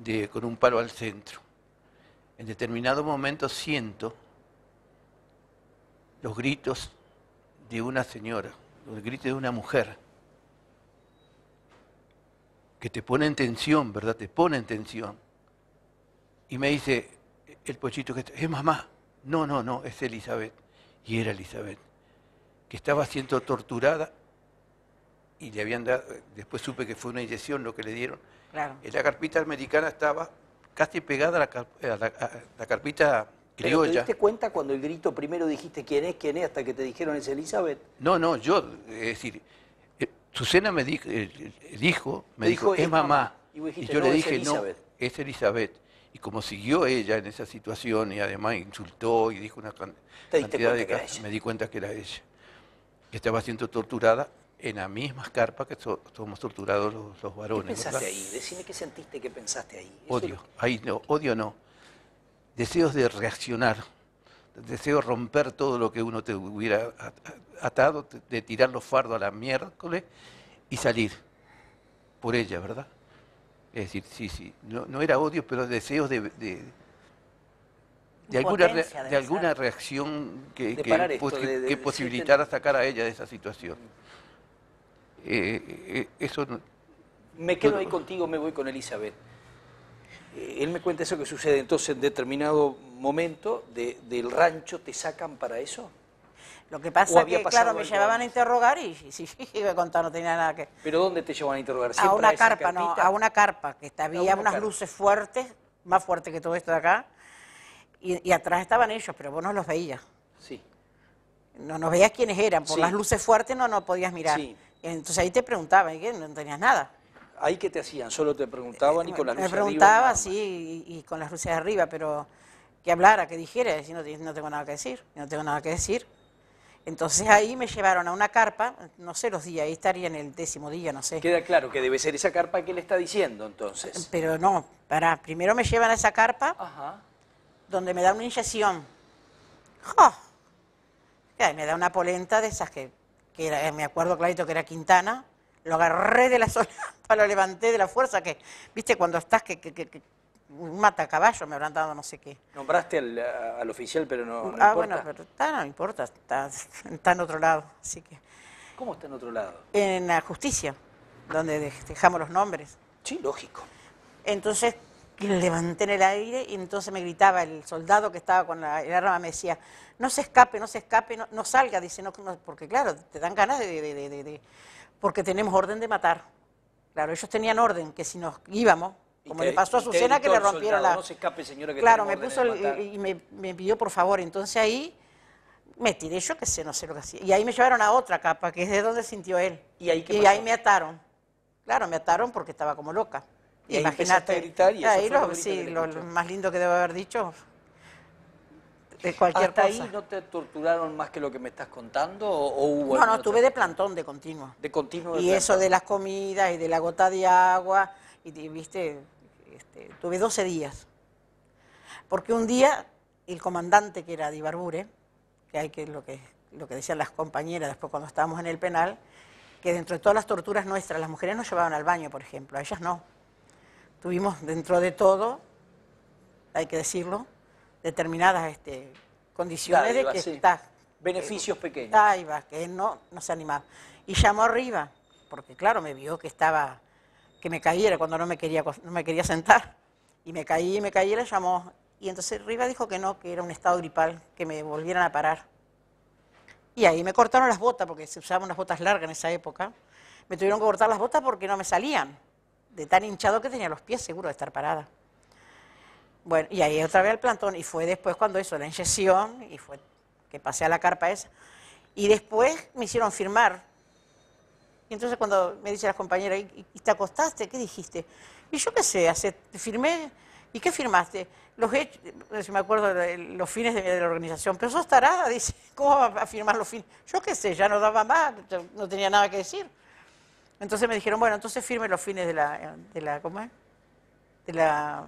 de, con un palo al centro. En determinado momento siento los gritos de una señora, los grito de una mujer, que te pone en tensión, ¿verdad? Te pone en tensión. Y me dice el pochito que es mamá. No, no, no, es Elizabeth. Y era Elizabeth, que estaba siendo torturada y le habían dado, después supe que fue una inyección lo que le dieron. Claro. La carpita americana estaba casi pegada a la carpita ¿Te diste cuenta cuando el grito primero dijiste quién es, quién es, hasta que te dijeron es Elizabeth? No, no, yo, es decir, eh, Susana me dijo, me dijo, es, mamá. Y, yo le dije, no, es Elizabeth. Y como siguió ella en esa situación y además insultó y dijo una cantidad de cosas, me di cuenta que era ella, que estaba siendo torturada en la misma carpa que somos torturados los, varones. ¿Qué pensaste ahí? Decime qué sentiste, qué pensaste ahí. Odio, ahí no, odio no deseos de reaccionar, deseo romper todo lo que uno te hubiera atado, de tirar los fardos a la miércoles y salir por ella, ¿verdad? Es decir, sí, sí, no, era odio, pero deseos de, alguna, de alguna reacción que, que, posibilitara sacar a ella de esa situación. Eh, eh, eso Me quedo ahí contigo, me voy con Elizabeth. Eh, él me cuenta eso que sucede entonces en determinado momento del rancho, ¿te sacan para eso? Lo que pasa es que, claro, me llevaban a interrogar y, si [laughs] iba a contar, no tenía nada que... ¿Pero dónde te llevaban a interrogar? A una carpa, no, a una carpa, que había unas luces fuertes, más fuertes que todo esto de acá, y, atrás estaban ellos, pero vos no los veías. Sí. No, nos veías quiénes eran, por las luces fuertes no, no podías mirar. Sí. Entonces ahí te preguntaban, y qué? no tenías nada. ¿Ahí qué te hacían? ¿Solo te preguntaban y eh, con las luces arriba? Me preguntaba, sí, y, con las luces arriba, pero que hablara, que dijera, y no, tengo nada que decir, no tengo nada que decir. Entonces ahí me llevaron a una carpa, no sé los días, ahí estaría en el décimo día, no sé. Queda claro que debe ser esa carpa que le está diciendo entonces. Pero no, pará, primero me llevan a esa carpa donde me dan una inyección. me da una polenta de esas que, me acuerdo clarito que era Quintana, lo agarré de la solapa, [laughs] lo levanté de la fuerza que, viste, cuando estás que, mata caballo, me habrán dado no sé qué. Nombraste al, oficial, pero no, ah, bueno, pero está, no importa, [laughs] está, en otro lado, así que... ¿Cómo está en otro lado? En la justicia, donde dejamos los nombres. Sí, lógico. Entonces lo levanté en el aire y entonces me gritaba el soldado que estaba con la, el arma, me decía, no se escape, no se escape, no, salga, dice, no, porque claro, te dan ganas de porque tenemos orden de matar. Claro, ellos tenían orden, que si nos íbamos, como le pasó a Azucena, que le rompieron la... No se escape, señora, Claro, me puso y me, pidió por favor. Entonces ahí me tiré yo, que sé, no sé lo que hacía. Y ahí me llevaron a otra capa, que es de donde sintió él. Y ahí, ahí me ataron. Claro, me ataron porque estaba como loca. Y Imagínate. Ahí a gritar y eso ahí lo, sí, lo más lindo que debo haber dicho de cualquier país no te torturaron más que lo que me estás contando? O, no, no, estuve de plantón de continuo. De continuo. y eso de las comidas y de la gota de agua, y, viste, este, tuve 12 días. Porque un día el comandante, que era de Barbure, que hay que lo que lo que decían las compañeras después cuando estábamos en el penal, que dentro de todas las torturas nuestras, las mujeres nos llevaban al baño, por ejemplo, a ellas no. Tuvimos dentro de todo, hay que decirlo, determinadas este, condiciones de que está... Eh, Beneficios pequeños. Ahí va, que no, no se animaba. Y llamó arriba, porque claro, me vio que estaba, que me cayera cuando no me quería, no me quería sentar. Y me caí, y me caí, le llamó. Y entonces Riva dijo que no, que era un estado gripal, que me volvieran a parar. Y ahí me cortaron las botas, porque se usaban unas botas largas en esa época. Me tuvieron que cortar las botas porque no me salían, de tan hinchado que tenía los pies, seguro, de estar parada. Bueno, y ahí otra vez al plantón, y fue después cuando hizo la inyección, y fue que pasé a la carpa esa. Y después me hicieron firmar. Y entonces cuando me dice la compañera, ¿y, te acostaste? ¿Qué dijiste? Y yo qué sé, hace, firmé, ¿y qué firmaste? Los hechos, si me acuerdo los fines de, la organización, pero sos tarada, dice, ¿cómo va a firmar los fines? Yo qué sé, ya no daba más, no tenía nada que decir. Entonces me dijeron, bueno, entonces firme los fines de la, de la ¿cómo es? De la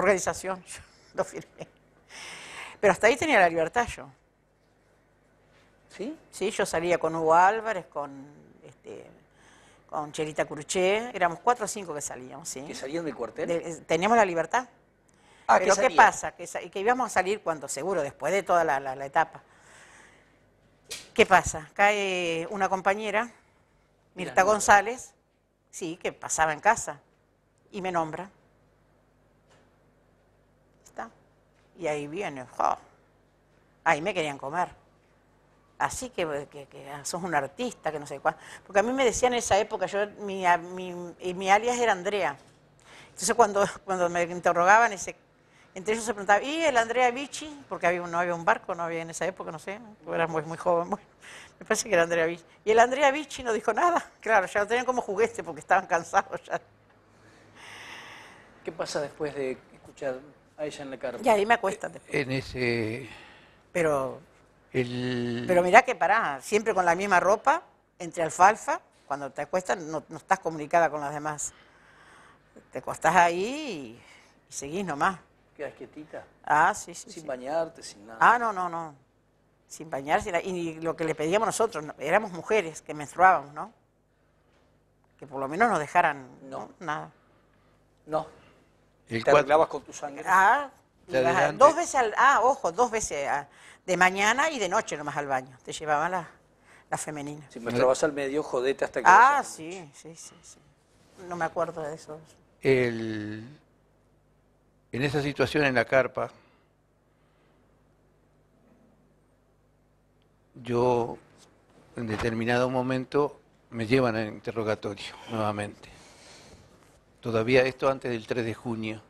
organización, yo lo firmé. Pero hasta ahí tenía la libertad yo. ¿Sí? Sí, yo salía con Hugo Álvarez, con, este, con Cherita Curuché, éramos cuatro o cinco que salíamos, ¿sí? ¿Que salían del cuartel? Eh, teníamos la libertad. Ah, Pero ¿qué, pasa? Que, que, íbamos a salir cuando, seguro, después de toda la, la, la etapa. ¿Qué pasa? Cae una compañera, Mirta González, sí, que pasaba en casa, y me nombra. Y ahí viene, ¡jo! ahí me querían comer. Así que, que, ah, sos un artista, que no sé cuál. Porque a mí me decían en esa época, yo, mi, y mi alias era Andrea. Entonces cuando, cuando me interrogaban, ese, entre ellos se preguntaba, ¿y el Andrea Vici? Porque no había un barco, no había en esa época, no sé, era muy, muy joven. muy me parece que era Andrea Vici. Y el Andrea Vici no dijo nada. [laughs] Claro, ya lo tenían como juguete porque estaban cansados ya. ¿Qué pasa después de escuchar Ahí ya en la Y ahí me acuestan En ese... Pero... Pero mirá que pará, siempre con la misma ropa, entre alfalfa, cuando te acuestas no, estás comunicada con las demás. Te acostás ahí y, seguís nomás. ¿Quedas quietita? Ah, sí, sí. Sin bañarte, sin nada. Ah, no, no, no. Sin bañarse. Y lo que le pedíamos nosotros, éramos mujeres que menstruábamos, ¿no? Que por lo menos nos dejaran ¿no? nada. No. El ¿Te arreglabas con tu sangre? Ah, dos veces al, ah, ojo, dos veces ah, de mañana y de noche nomás al baño. Te llevaban la femenina. Si me trabas al medio, jodete hasta que. Ah, sí, sí, sí, sí. No me acuerdo de eso. El, en esa situación en la carpa, yo en determinado momento me llevan al interrogatorio nuevamente todavía esto antes del 3 de junio.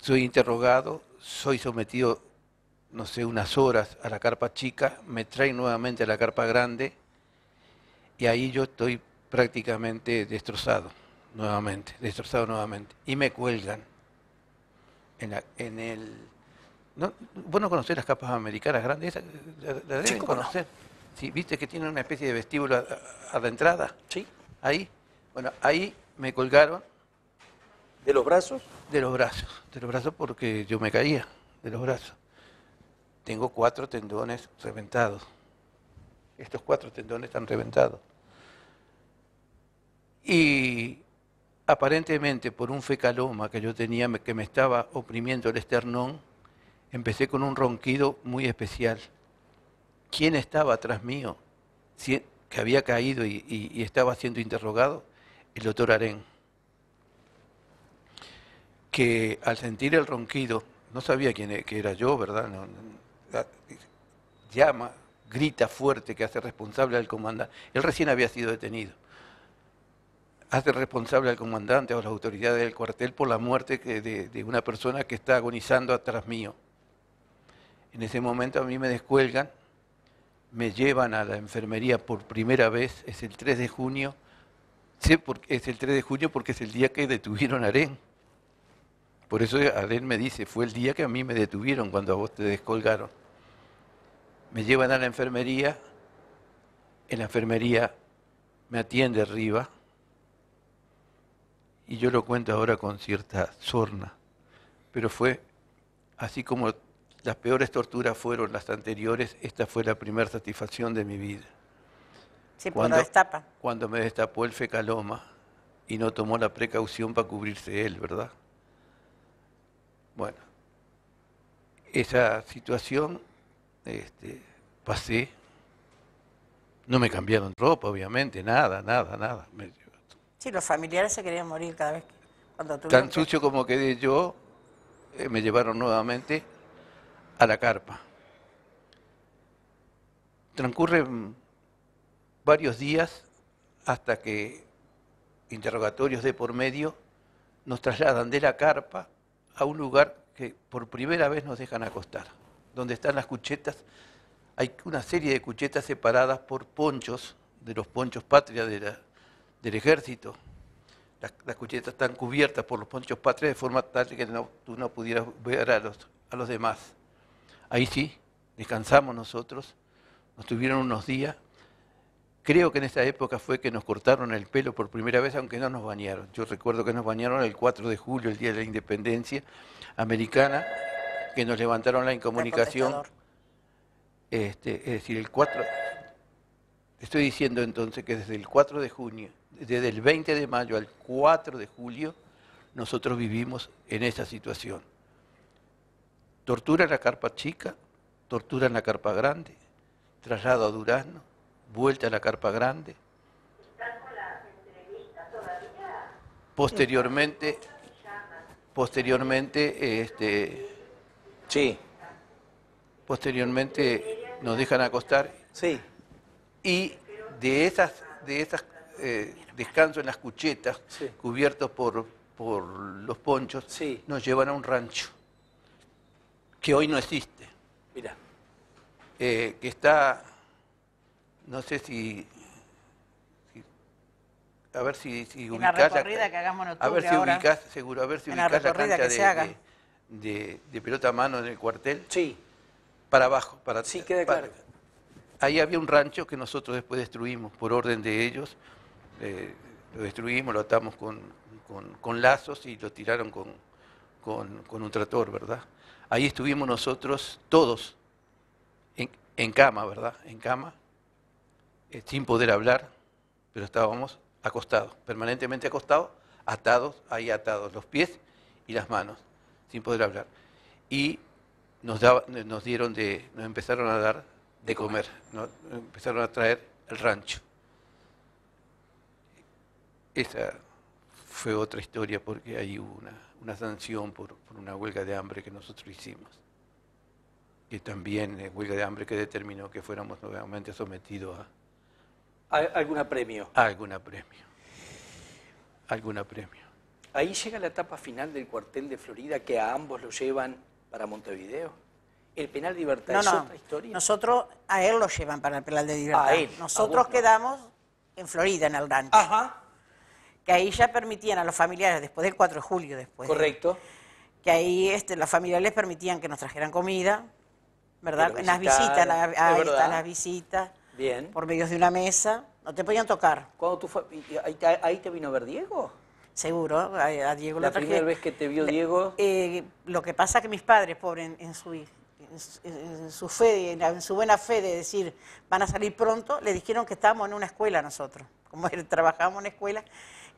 Soy interrogado, soy sometido, no sé, unas horas a la carpa chica, me traen nuevamente a la carpa grande y ahí yo estoy prácticamente destrozado, nuevamente, destrozado nuevamente. Y me cuelgan en, la, en el... ¿Vos no conocés las capas americanas grandes? conocer? ¿Viste que tiene una especie de vestíbulo a la entrada? Sí. Ahí bueno, ahí me colgaron. ¿De los brazos? De los brazos, de los brazos porque yo me caía, de los brazos. Tengo cuatro tendones reventados. Estos cuatro tendones están reventados. Y aparentemente por un fecaloma que yo tenía que me estaba oprimiendo el esternón, empecé con un ronquido muy especial. ¿Quién estaba atrás mío? que había caído y estaba siendo interrogado el doctor Arén, que al sentir el ronquido, no sabía quién e-, era yo, ¿verdad? Ah, llama, grita fuerte que hace responsable al comandante. Él recién había sido detenido. Hace responsable al comandante o a las autoridades del cuartel por la muerte de, de una persona que está agonizando atrás mío. En ese momento a mí me descuelgan, me llevan a la enfermería por primera vez, es el 3 de junio Sé porque es el 3 de junio porque es el día que detuvieron a Arén. Por eso Arén me dice, fue el día que a mí me detuvieron cuando a vos te descolgaron. Me llevan a la enfermería, en la enfermería me atiende arriba, y yo lo cuento ahora con cierta sorna, pero fue así como las peores torturas fueron las anteriores, esta fue la primera satisfacción de mi vida. Sí, cuando, destapa. Cuando me destapó el fecaloma y no tomó la precaución para cubrirse él, ¿verdad? Bueno, esa situación este, pasé. No me cambiaron ropa, obviamente, nada, nada, nada. Sí, los familiares se querían morir cada vez que... Tan sucio como quedé yo, eh, me llevaron nuevamente a la carpa. Transcurre... Mm, varios días hasta que interrogatorios de por medio nos trasladan de la carpa a un lugar que por primera vez nos dejan acostar, donde están las cuchetas. Hay una serie de cuchetas separadas por ponchos, de los ponchos patria del ejército. Las, cuchetas están cubiertas por los ponchos patria de forma tal que no, tú no pudieras ver a los, a los demás. Ahí sí, descansamos nosotros. Nos tuvieron unos días, Creo que en esa época fue que nos cortaron el pelo por primera vez, aunque no nos bañaron. Yo recuerdo que nos bañaron el 4 de julio, el día de la independencia americana, que nos levantaron la incomunicación. Este, es decir, el 4. Estoy diciendo entonces que desde el 4 de junio, desde el 20 de mayo al 4 de julio, nosotros vivimos en esa situación. Tortura en la carpa chica, tortura en la carpa grande, traslado a Durazno, vuelta a la carpa grande. Posteriormente, posteriormente, este, sí. Posteriormente nos dejan acostar. Sí. Y de esas, de esas eh, descansos en las cuchetas, cubiertos por, los ponchos, nos llevan a un rancho que hoy no existe. Mira. Eh, que está no sé si. a ver si, si La recorrida que hagamos a ver si ahora, seguro, a ver si la, cancha de, de, pelota a mano en el cuartel. Sí. Para abajo. Para, sí, queda claro. ahí había un rancho que nosotros después destruimos por orden de ellos. Eh, lo destruimos, lo atamos con, con, con lazos y lo tiraron con, un trator, ¿verdad? Ahí estuvimos nosotros todos en cama, ¿verdad? En cama eh, sin poder hablar, pero estábamos acostados, permanentemente acostados, atados, ahí atados, los pies y las manos, sin poder hablar. Y nos, nos dieron de, nos empezaron a dar de comer, nos empezaron a traer el rancho. Esa fue otra historia porque hay una, una sanción por, por, una huelga de hambre que nosotros hicimos. Que también eh, huelga de hambre que determinó que fuéramos nuevamente sometidos a, ¿Alguna premio? Alguna premio. Alguna premio. Ahí llega la etapa final del cuartel de Florida que a ambos lo llevan para Montevideo. El penal de libertad no, es no. otra historia. Nosotros a él lo llevan para el penal de libertad. Nosotros quedamos en Florida, en el rancho. Ajá. Que ahí ya permitían a los familiares, después del 4 de julio, después. Correcto. que ahí este, los familiares permitían que nos trajeran comida, ¿verdad? En las visitas, ahí las visitas por medio de una mesa, no te podían tocar. ¿Cuándo tú ahí, te, vino a ver Diego? Seguro, a, Diego La primera vez que te vio Diego. Eh, lo que pasa es que mis padres, pobres, en, su fe, en, su buena fe de decir van a salir pronto, le dijeron que estábamos en una escuela nosotros, [laughs] como trabajábamos en una escuela,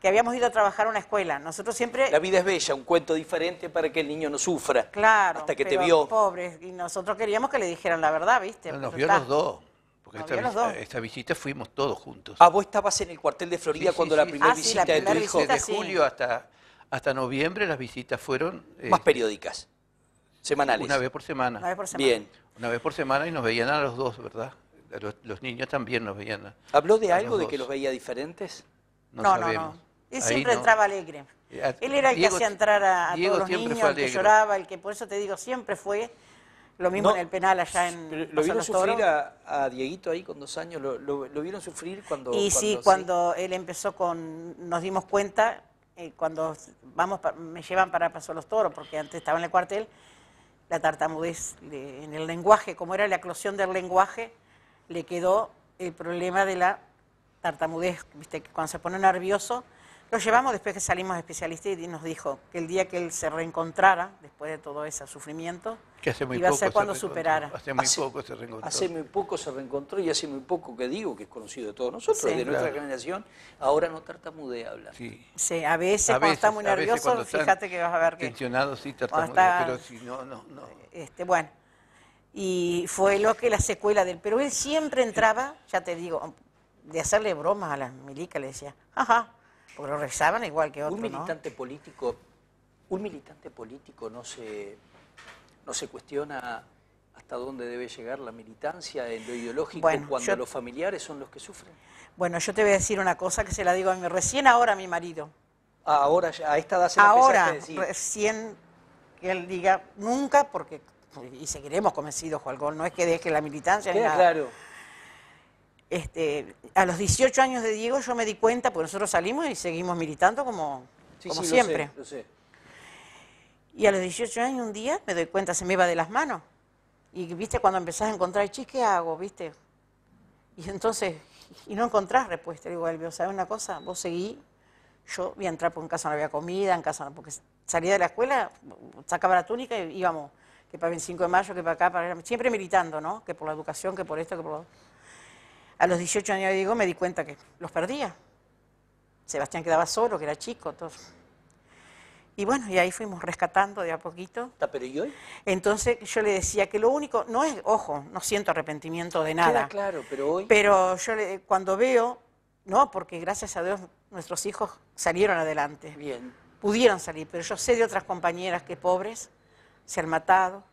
que habíamos ido a trabajar a una escuela. Nosotros siempre... La vida es bella, un cuento diferente para que el niño no sufra. Claro. Hasta que te vio. Pobres, y nosotros queríamos que le dijeran la verdad, ¿viste? nos vio los dos. Porque esta, visita fuimos todos juntos. Ah, vos estabas en el cuartel de Florida cuando la primera ah, visita de julio hasta, hasta noviembre las visitas fueron... Eh, Más periódicas, semanales. Una vez por semana. Una vez por semana. Bien. Una vez por semana y nos veían a los dos, ¿verdad? Los, niños también nos veían. ¿Habló de algo de que los veía diferentes? No, no, no. Él siempre entraba alegre. Eh, Él era el que hacía entrar a todos los niños, el que lloraba, el que por eso te digo, siempre fue lo mismo en el penal allá en ¿Lo vieron sufrir a, a, Dieguito ahí con dos años? ¿Lo, vieron sufrir cuando...? Y sí, cuando él empezó con... Nos dimos cuenta, eh, cuando vamos me llevan para Paso los Toros, porque antes estaba en el cuartel, la tartamudez en el lenguaje, como era la eclosión del lenguaje, le quedó el problema de la tartamudez, viste, cuando se pone nervioso lo llevamos después que salimos especialistas especialista y nos dijo que el día que él se reencontrara, después de todo ese sufrimiento, iba a ser cuando superara. Hace muy poco se reencontró. Hace muy poco se reencontró y hace muy poco que digo que es conocido de todos nosotros, de nuestra generación, ahora no tartamudea hablar. Sí. a veces, cuando está muy nervioso, fíjate que vas a ver que... Tensionado sí tartamudea, pero si no, no, este, bueno, y fue lo que la secuela del... Pero él siempre entraba, ya te digo, de hacerle bromas a la milica le decía, ajá porque lo rezaban igual que otros. Un militante político, un militante político no se, no se cuestiona hasta dónde debe llegar la militancia en lo ideológico cuando los familiares son los que sufren. Bueno, yo te voy a decir una cosa que se la digo a mi recién ahora a mi marido. Ah, ahora, a esta edad se Ahora, decir. recién que él diga nunca, porque y seguiremos convencidos, Juan no es que deje la militancia. nada. claro. Este, a los 18 años de Diego yo me di cuenta, porque nosotros salimos y seguimos militando como, como siempre. sé, Y a los 18 años un día me doy cuenta, se me iba de las manos. Y viste, cuando empezás a encontrar, chis, ¿qué hago? ¿Viste? Y entonces, y no encontrás respuesta. Digo, Elvio, ¿sabes una cosa? Vos seguí, yo voy a entrar porque en casa no había comida, en casa porque salía de la escuela, sacaba la túnica y íbamos, que para el 25 de mayo, que para acá, para siempre militando, ¿no? Que por la educación, que por esto, que por lo a los 18 años de me di cuenta que los perdía. Sebastián quedaba solo, que era chico, todo. Y bueno, y ahí fuimos rescatando de a poquito. Ah, ¿Pero y Entonces yo le decía que lo único, no es, ojo, no siento arrepentimiento de nada. claro, pero hoy. Pero yo cuando veo, no, porque gracias a Dios nuestros hijos salieron adelante. Bien. Pudieron salir, pero yo sé de otras compañeras que pobres se han matado,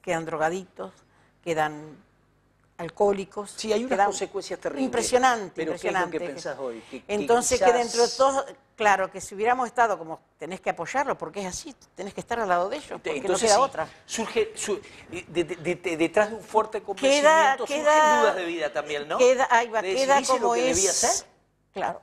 quedan drogaditos, quedan alcohólicos. Sí, hay unas consecuencias terribles. Impresionante, impresionante. Entonces, que, dentro de todo, claro, que si hubiéramos estado como tenés que apoyarlo, porque es así, tenés que estar al lado de ellos, porque no queda otra. Surge, eh, de, detrás de un fuerte convencimiento queda, surgen queda, dudas de vida también, ¿no? Queda, ahí va, queda como lo que es. Debía ser? Claro.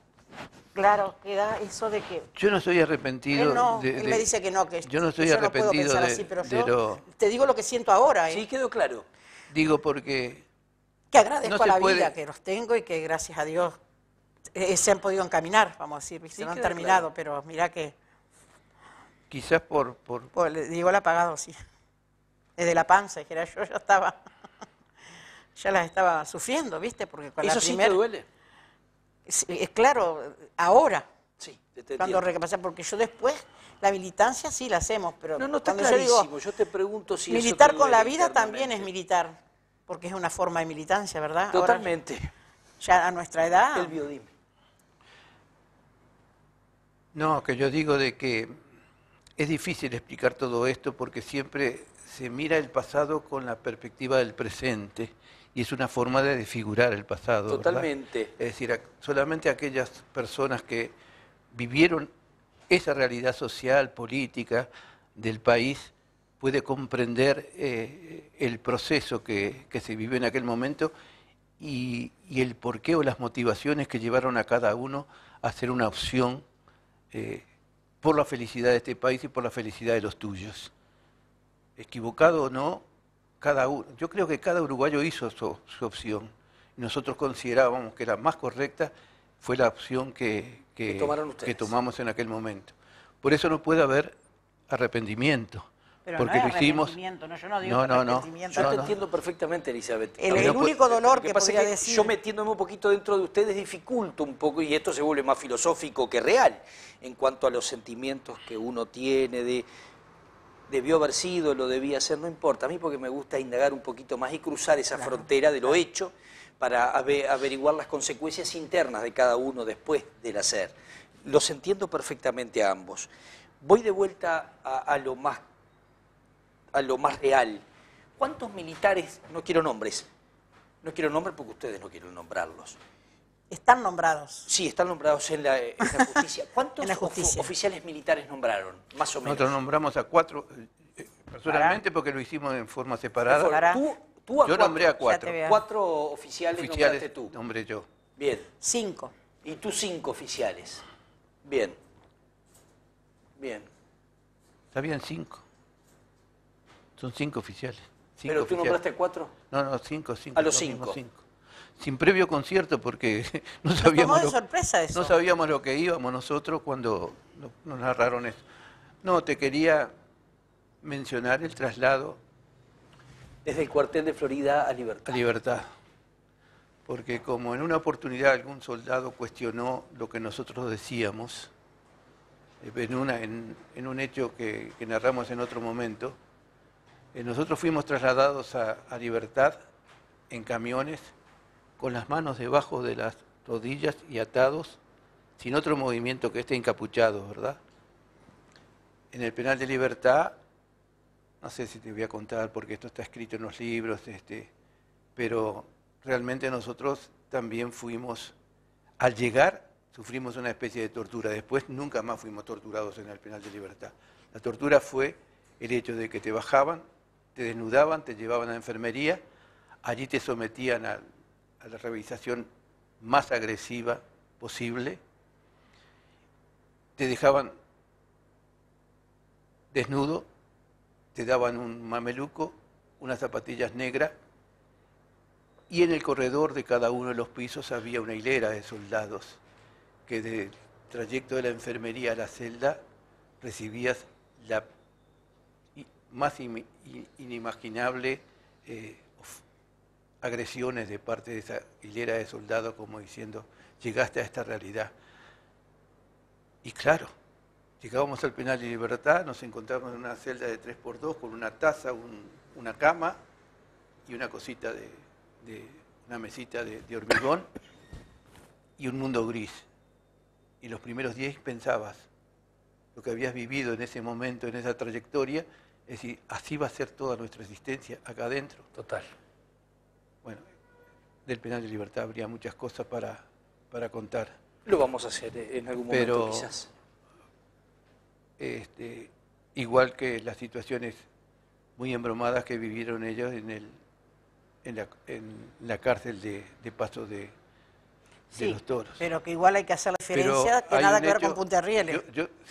Claro, queda eso de que... Yo no estoy arrepentido... Él, no, de, me dice que no, que yo no estoy puedo pensar así, pero yo te digo lo que siento ahora. ¿eh? Sí, quedó claro. Digo porque que agradezco a la vida que los tengo y que gracias a Dios eh, se han podido encaminar, vamos a decir, si no han terminado, pero mira que... Quizás por... por... Pues, la digo, el apagado, sí. de la panza, dijera yo, ya estaba... [laughs] ya las estaba sufriendo, ¿viste? Porque con la primera... sí te duele. Es, claro, ahora. Sí, Cuando porque yo después la militancia sí la hacemos, pero no, no, está clarísimo, yo te pregunto si militar con la vida también es militar porque es una forma de militancia, ¿verdad? Totalmente. ya a nuestra edad. El biodim. No, que yo digo de que es difícil explicar todo esto porque siempre se mira el pasado con la perspectiva del presente y es una forma de desfigurar el pasado. Totalmente. Es decir, solamente aquellas personas que vivieron esa realidad social, política del país, puede comprender eh, el proceso que, se vivió en aquel momento y, el porqué o las motivaciones que llevaron a cada uno a hacer una opción eh, por la felicidad de este país y por la felicidad de los tuyos. Equivocado o no, cada uno, yo creo que cada uruguayo hizo su, opción. Nosotros considerábamos que la más correcta fue la opción que, que, que tomamos en aquel momento. Por eso no puede haber arrepentimiento porque no No, yo no digo no, Yo te entiendo perfectamente, Elizabeth. El, único dolor que, decir... Yo metiéndome un poquito dentro de ustedes dificulto un poco, y esto se vuelve más filosófico que real, en cuanto a los sentimientos que uno tiene de debió haber sido, lo debía hacer, no importa. A mí porque me gusta indagar un poquito más y cruzar esa frontera de lo hecho para averiguar las consecuencias internas de cada uno después del hacer. Los entiendo perfectamente a ambos. Voy de vuelta a, a lo más a lo más real. ¿Cuántos militares, no quiero nombres, no quiero nombres porque ustedes no quieren nombrarlos? Están nombrados. Sí, están nombrados en la, [laughs] justicia. ¿Cuántos oficiales militares nombraron, más o menos? Nosotros nombramos a cuatro, eh, personalmente porque lo hicimos en forma separada. yo nombré a cuatro. Cuatro oficiales, oficiales nombraste tú. Nombré yo. Bien. Cinco. Y tú cinco oficiales. Bien. Bien. Está cinco. Son cinco oficiales. ¿Pero tú nombraste cuatro? No, no, cinco, cinco. A los cinco. Sin previo concierto porque [laughs] no sabíamos, de sorpresa eso. no sabíamos lo que íbamos nosotros cuando nos narraron eso. No, te quería mencionar el traslado. Desde el cuartel de Florida a Libertad. A Libertad. Porque como en una oportunidad algún soldado cuestionó lo que nosotros decíamos, eh, en, una, en, un hecho que narramos en otro momento, eh, nosotros fuimos trasladados a, libertad en camiones, con las manos debajo de las rodillas y atados, sin otro movimiento que este encapuchado, ¿verdad? En el penal de libertad, no sé si te voy a contar porque esto está escrito en los libros, este, pero realmente nosotros también fuimos, al llegar, sufrimos una especie de tortura. Después nunca más fuimos torturados en el penal de libertad. La tortura fue el hecho de que te bajaban te desnudaban, te llevaban a la enfermería, allí te sometían a, la revisación más agresiva posible, te dejaban desnudo, te daban un mameluco, unas zapatillas negras, y en el corredor de cada uno de los pisos había una hilera de soldados que del trayecto de la enfermería a la celda recibías la más inimaginable eh, agresiones de parte de esa hilera de soldados como diciendo, llegaste a esta realidad. Y claro, llegábamos al penal de libertad, nos encontramos en una celda de 3x2 con una taza, una cama y una cosita de, una mesita de, de, hormigón y un mundo gris. Y los primeros 10 pensabas lo que habías vivido en ese momento, en esa trayectoria, es decir, así va a ser toda nuestra existencia acá adentro. Total. Bueno, del penal de libertad habría muchas cosas para, contar. Lo vamos a hacer eh, en algún momento, quizás. Este, igual que las situaciones muy embromadas que vivieron ellos en, el, en, la, cárcel de Paso de, pero que igual hay que hacer la diferencia que nada que ver con Punta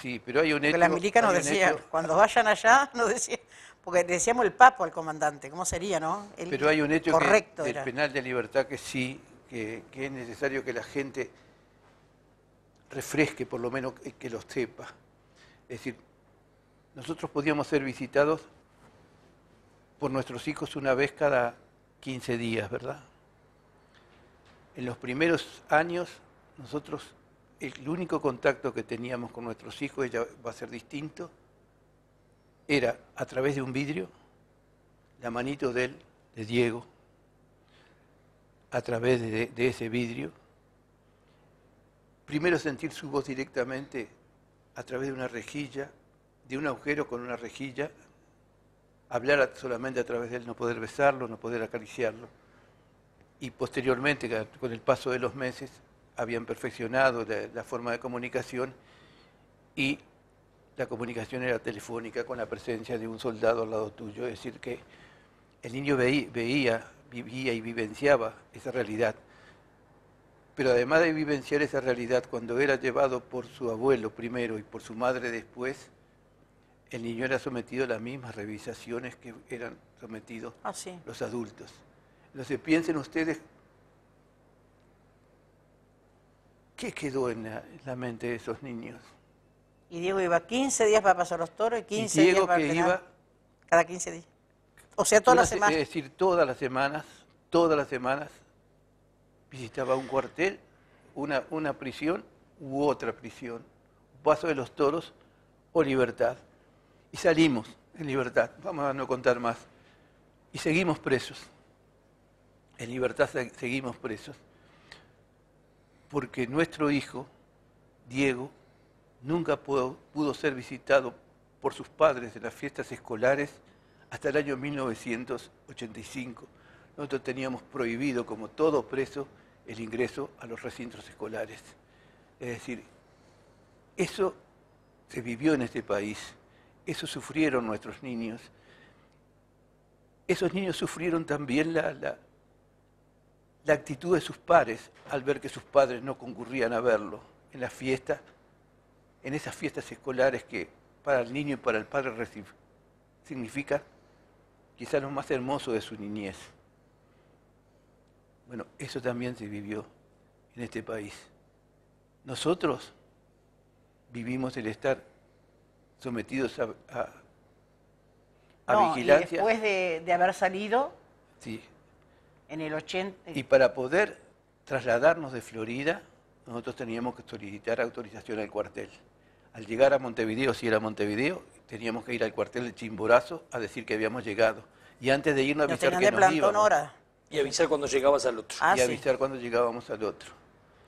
sí, pero hay un hecho. Porque las milicas nos decían, cuando vayan allá, [laughs] nos decían. Porque decíamos el papo al comandante, ¿cómo sería, no? pero hay un hecho que, del penal de libertad que sí, que, es necesario que la gente refresque, por lo menos que, los sepa. Es decir, nosotros podíamos ser visitados por nuestros hijos una vez cada 15 días, ¿verdad? en los primeros años nosotros el único contacto que teníamos con nuestros hijos, ella va a ser distinto, era a través de un vidrio, la manito de él, de Diego, a través de, de ese vidrio. Primero sentir su voz directamente a través de una rejilla, de un agujero con una rejilla, hablar solamente a través de él, no poder besarlo, no poder acariciarlo y posteriormente, con el paso de los meses, habían perfeccionado la, forma de comunicación y la comunicación era telefónica con la presencia de un soldado al lado tuyo, es decir, que el niño veía, vivía y vivenciaba esa realidad. Pero además de vivenciar esa realidad, cuando era llevado por su abuelo primero y por su madre después, el niño era sometido a las mismas revisaciones que eran sometidos ah, los adultos. Entonces piensen ustedes, ¿qué quedó en la, mente de esos niños? Y Diego iba 15 días para pasar los toros y 15 días para que iba cada 15 días. O sea, todas las semanas. Es decir, todas las semanas, todas las semanas visitaba un cuartel, una, una prisión u otra prisión. Paso de los toros o libertad. Y salimos en libertad, vamos a no contar más. Y seguimos presos en libertad seguimos presos, porque nuestro hijo, Diego, nunca pudo, ser visitado por sus padres en las fiestas escolares hasta el año 1985. Nosotros teníamos prohibido, como todos preso, el ingreso a los recintos escolares. Es decir, eso se vivió en este país, eso sufrieron nuestros niños. Esos niños sufrieron también la, la actitud de sus pares al ver que sus padres no concurrían a verlo en las fiestas, en esas fiestas escolares que para el niño y para el padre significa quizás lo más hermoso de su niñez. Bueno, eso también se vivió en este país. Nosotros vivimos el estar sometidos a, vigilancia. después de, haber salido, en el 80. Y para poder trasladarnos de Florida, nosotros teníamos que solicitar autorización al cuartel. Al llegar a Montevideo, si era Montevideo, teníamos que ir al cuartel de Chimborazo a decir que habíamos llegado. Y antes de irnos, avisar visitar que nos Y avisar cuando llegabas al otro. Ah, y avisar cuando llegábamos al otro.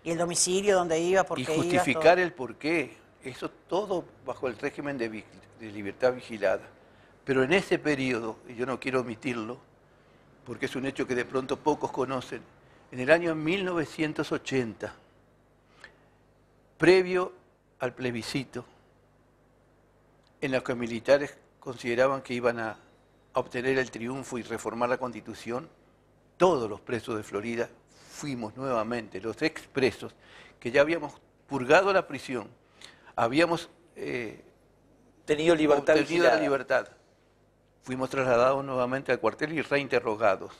Y el domicilio donde iba, por Y justificar el porqué Eso todo bajo el régimen de, de libertad vigilada. Pero en ese periodo, y yo no quiero omitirlo, porque es un hecho que de pronto pocos conocen. En el año 1980, previo al plebiscito, en los que militares consideraban que iban a, obtener el triunfo y reformar la Constitución, todos los presos de Florida fuimos nuevamente, los expresos, que ya habíamos purgado la prisión, habíamos eh, tenido libertad obtenido la libertad, fuimos trasladados nuevamente al cuartel y reinterrogados.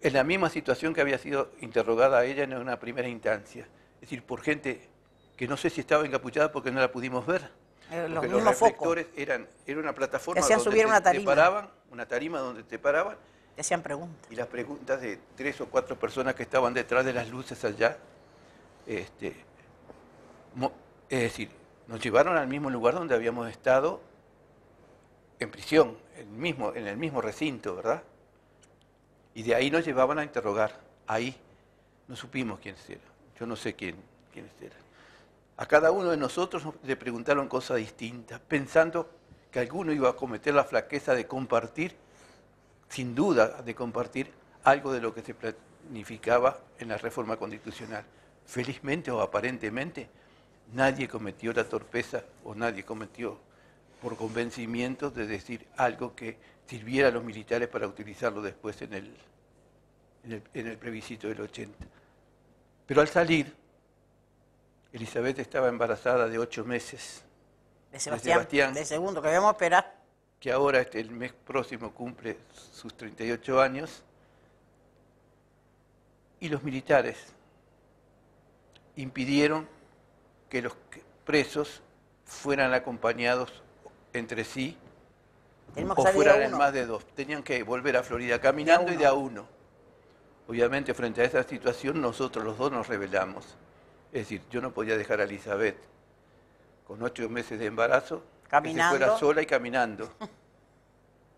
En la misma situación que había sido interrogada a ella en una primera instancia. Es decir, por gente que no sé si estaba encapuchada porque no la pudimos ver. Eh, los, los reflectores eran era una plataforma donde te, paraban, una tarima donde te paraban. hacían preguntas. Y las preguntas de tres o cuatro personas que estaban detrás de las luces allá. Este, es decir, nos llevaron al mismo lugar donde habíamos estado en prisión, en, el mismo recinto, ¿verdad? Y de ahí nos llevaban a interrogar. Ahí no supimos quiénes eran. Yo no sé quién, quiénes eran. A cada uno de nosotros le preguntaron cosas distintas, pensando que alguno iba a cometer la flaqueza de compartir, sin duda de compartir, algo de lo que se planificaba en la reforma constitucional. Felizmente o aparentemente, nadie cometió la torpeza o nadie cometió por convencimiento de decir algo que sirviera a los militares para utilizarlo después en el, en el, plebiscito del 80. Pero al salir, Elizabeth estaba embarazada de ocho meses. De Sebastián. De, segundo, que debemos esperar. Que ahora, este, el mes próximo, cumple sus 38 años. Y los militares impidieron que los presos fueran acompañados entre sí o fueran más de dos. Tenían que volver a Florida caminando y de a uno. Obviamente, frente a esa situación, nosotros los dos nos rebelamos. Es decir, yo no podía dejar a Elizabeth con ocho meses de embarazo, caminando. que fuera sola y caminando.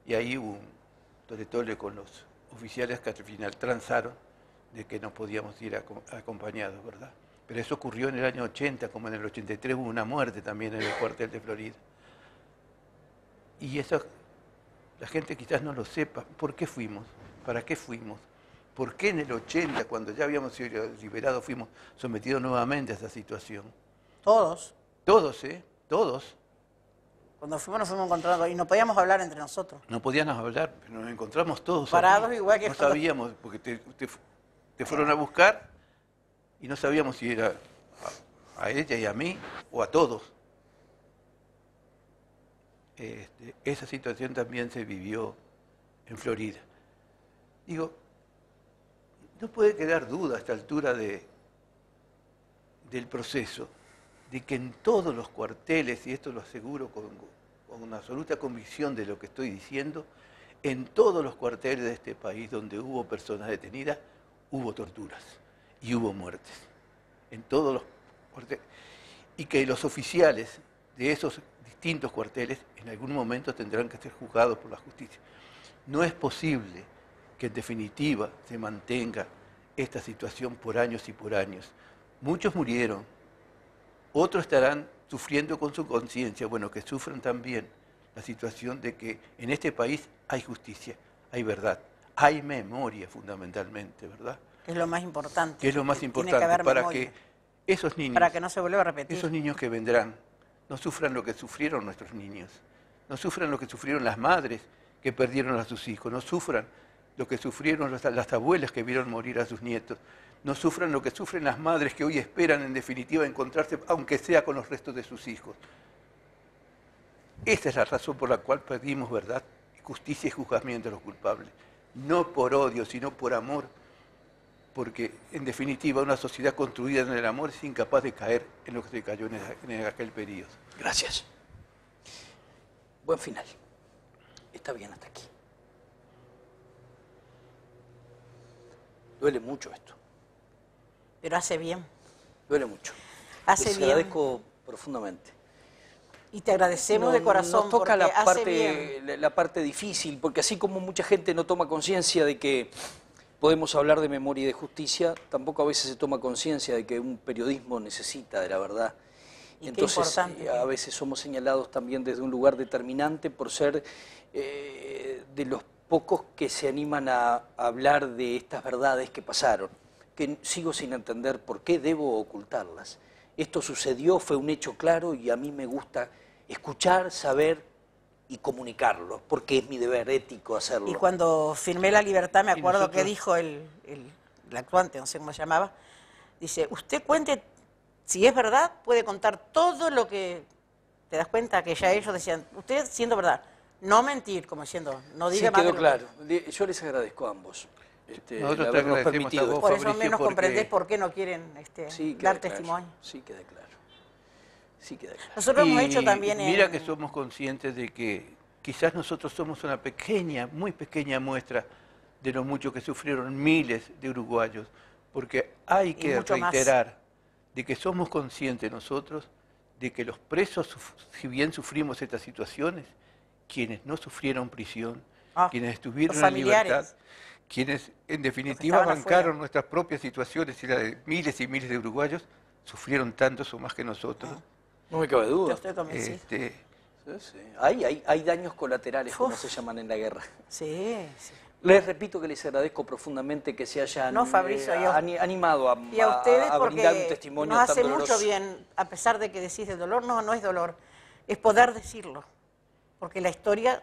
y ahí hubo un tole, con los oficiales que al final transaron de que no podíamos ir acompañados, ¿verdad? Pero eso ocurrió en el año 80, como en el 83 hubo una muerte también en el cuartel de Florida. Y esa, la gente quizás no lo sepa, ¿por qué fuimos? ¿Para qué fuimos? ¿Por qué en el 80, cuando ya habíamos sido liberados, fuimos sometidos nuevamente a esta situación? Todos. Todos, ¿eh? Todos. Cuando fuimos nos fuimos encontrando y no podíamos hablar entre nosotros. No podíamos hablar, pero nos encontramos todos. Parados igual que... No [laughs] sabíamos, porque te, fueron a buscar y no sabíamos si era a ella y a mí o a todos. Este, esa situación también se vivió en Florida. Digo, no puede quedar duda a esta altura de, del proceso de que en todos los cuarteles, y esto lo aseguro con, una absoluta convicción de lo que estoy diciendo, en todos los cuarteles de este país donde hubo personas detenidas, hubo torturas y hubo muertes. En todos los cuarteles. Y que los oficiales de esos distintos cuarteles en algún momento tendrán que ser juzgados por la justicia. No es posible que en definitiva se mantenga esta situación por años y por años. Muchos murieron, otros estarán sufriendo con su conciencia, bueno, que sufran también la situación de que en este país hay justicia, hay verdad, hay memoria fundamentalmente, ¿verdad? es lo más importante. es lo más importante para que esos niños... Para que no se vuelva a repetir. Esos niños que vendrán no sufran lo que sufrieron nuestros niños, no sufran lo que sufrieron las madres que perdieron a sus hijos, no sufran lo que sufrieron las, abuelas que vieron morir a sus nietos, no sufran lo que sufren las madres que hoy esperan en definitiva encontrarse, aunque sea con los restos de sus hijos. Esta es la razón por la cual pedimos verdad, justicia y juzgamiento a los culpables, no por odio, sino por amor porque en definitiva una sociedad construida en el amor es incapaz de caer en lo que se cayó en, aquel periodo. Gracias. Buen final. Está bien hasta aquí. Duele mucho esto. Pero hace bien. Duele mucho. Hace bien. Te agradezco profundamente. Y te agradecemos de corazón. Nos toca porque parte, la parte difícil, porque así como mucha gente no toma conciencia de que podemos hablar de memoria y de justicia, tampoco a veces se toma conciencia de que un periodismo necesita de la verdad. Y Entonces, eh, a veces somos señalados también desde un lugar determinante por ser eh, de los pocos que se animan a hablar de estas verdades que pasaron, que sigo sin entender por qué debo ocultarlas. Esto sucedió, fue un hecho claro y a mí me gusta escuchar, saber y comunicarlo, porque es mi deber ético hacerlo. Y cuando firmé la libertad, me acuerdo que dijo el, actuante, no sé cómo se llamaba, dice, usted cuente, si es verdad, puede contar todo lo que... ¿Te das cuenta que ya ellos decían, usted siendo verdad, no mentir, como diciendo, no diga sí, quedó claro. Yo les agradezco a ambos. Este, Nosotros te a Por eso menos comprendés por qué no quieren este, dar testimonio. Sí, queda claro. Nosotros hemos hecho también... Mira que somos conscientes de que quizás nosotros somos una pequeña, muy pequeña muestra de lo mucho que sufrieron miles de uruguayos, porque hay que reiterar de que somos conscientes nosotros de que los presos, si bien sufrimos estas situaciones, quienes no sufrieron prisión, ah, quienes estuvieron en libertad, quienes en definitiva bancaron nuestras propias situaciones y las de miles y miles de uruguayos, sufrieron tantos o más que nosotros. No me cabe duda. Este, sí, sí. Hay, daños colaterales, como se llaman en la guerra. Sí, sí. Les repito que les agradezco profundamente que se hayan no, eh, animado a, y a, ustedes brindar un testimonio nos hace mucho bien, a pesar de que decís de dolor, no, no es dolor, es poder decirlo, porque la historia,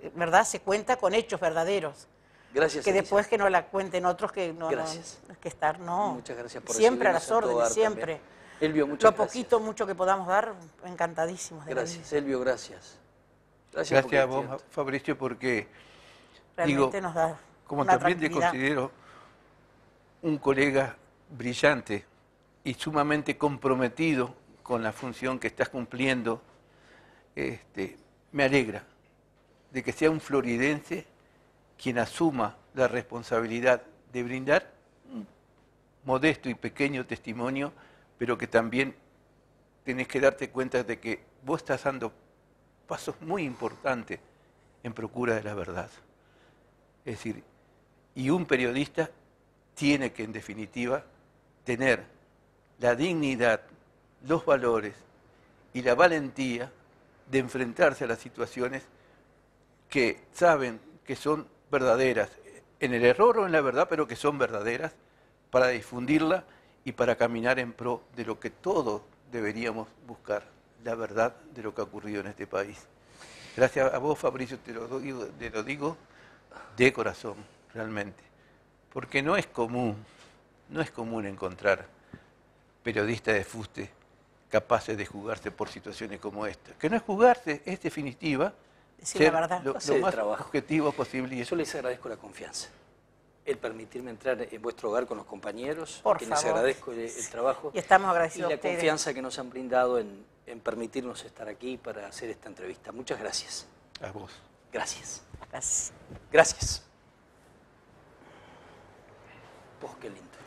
eh, ¿verdad?, se cuenta con hechos verdaderos. Gracias. Que después que no la cuenten otros que no, gracias. que estar, no. Muchas gracias por Siempre a las órdenes, siempre. Elvio, muchas gracias. poquito, mucho que podamos dar, encantadísimos. De gracias, Elvio, gracias. Gracias, a vos, Fabricio, porque Realmente nos como también te considero un colega brillante y sumamente comprometido con la función que estás cumpliendo, este, me alegra de que sea un floridense quien asuma la responsabilidad de brindar un modesto y pequeño testimonio pero que también tenés que darte cuenta de que vos estás dando pasos muy importantes en procura de la verdad. Es decir, y un periodista tiene que, en definitiva, tener la dignidad, los valores y la valentía de enfrentarse a las situaciones que saben que son verdaderas, en el error o en la verdad, pero que son verdaderas, para difundirla y para caminar en pro de lo que todos deberíamos buscar, la verdad de lo que ha ocurrido en este país. Gracias a vos, Fabricio, te lo digo, de corazón, realmente, porque no es común, no es común encontrar periodistas de fuste capaces de jugarse por situaciones como esta. Que no es jugarse, es definitiva, Decir la verdad, lo, más trabajo. objetivo posible. Yo les agradezco la confianza el permitirme entrar en vuestro hogar con los compañeros, Por les quienes agradezco el, trabajo y, estamos agradecidos y la confianza que nos han brindado en, permitirnos estar aquí para hacer esta entrevista. Muchas gracias. A vos. Gracias. Gracias. Gracias. Vos, qué lindo.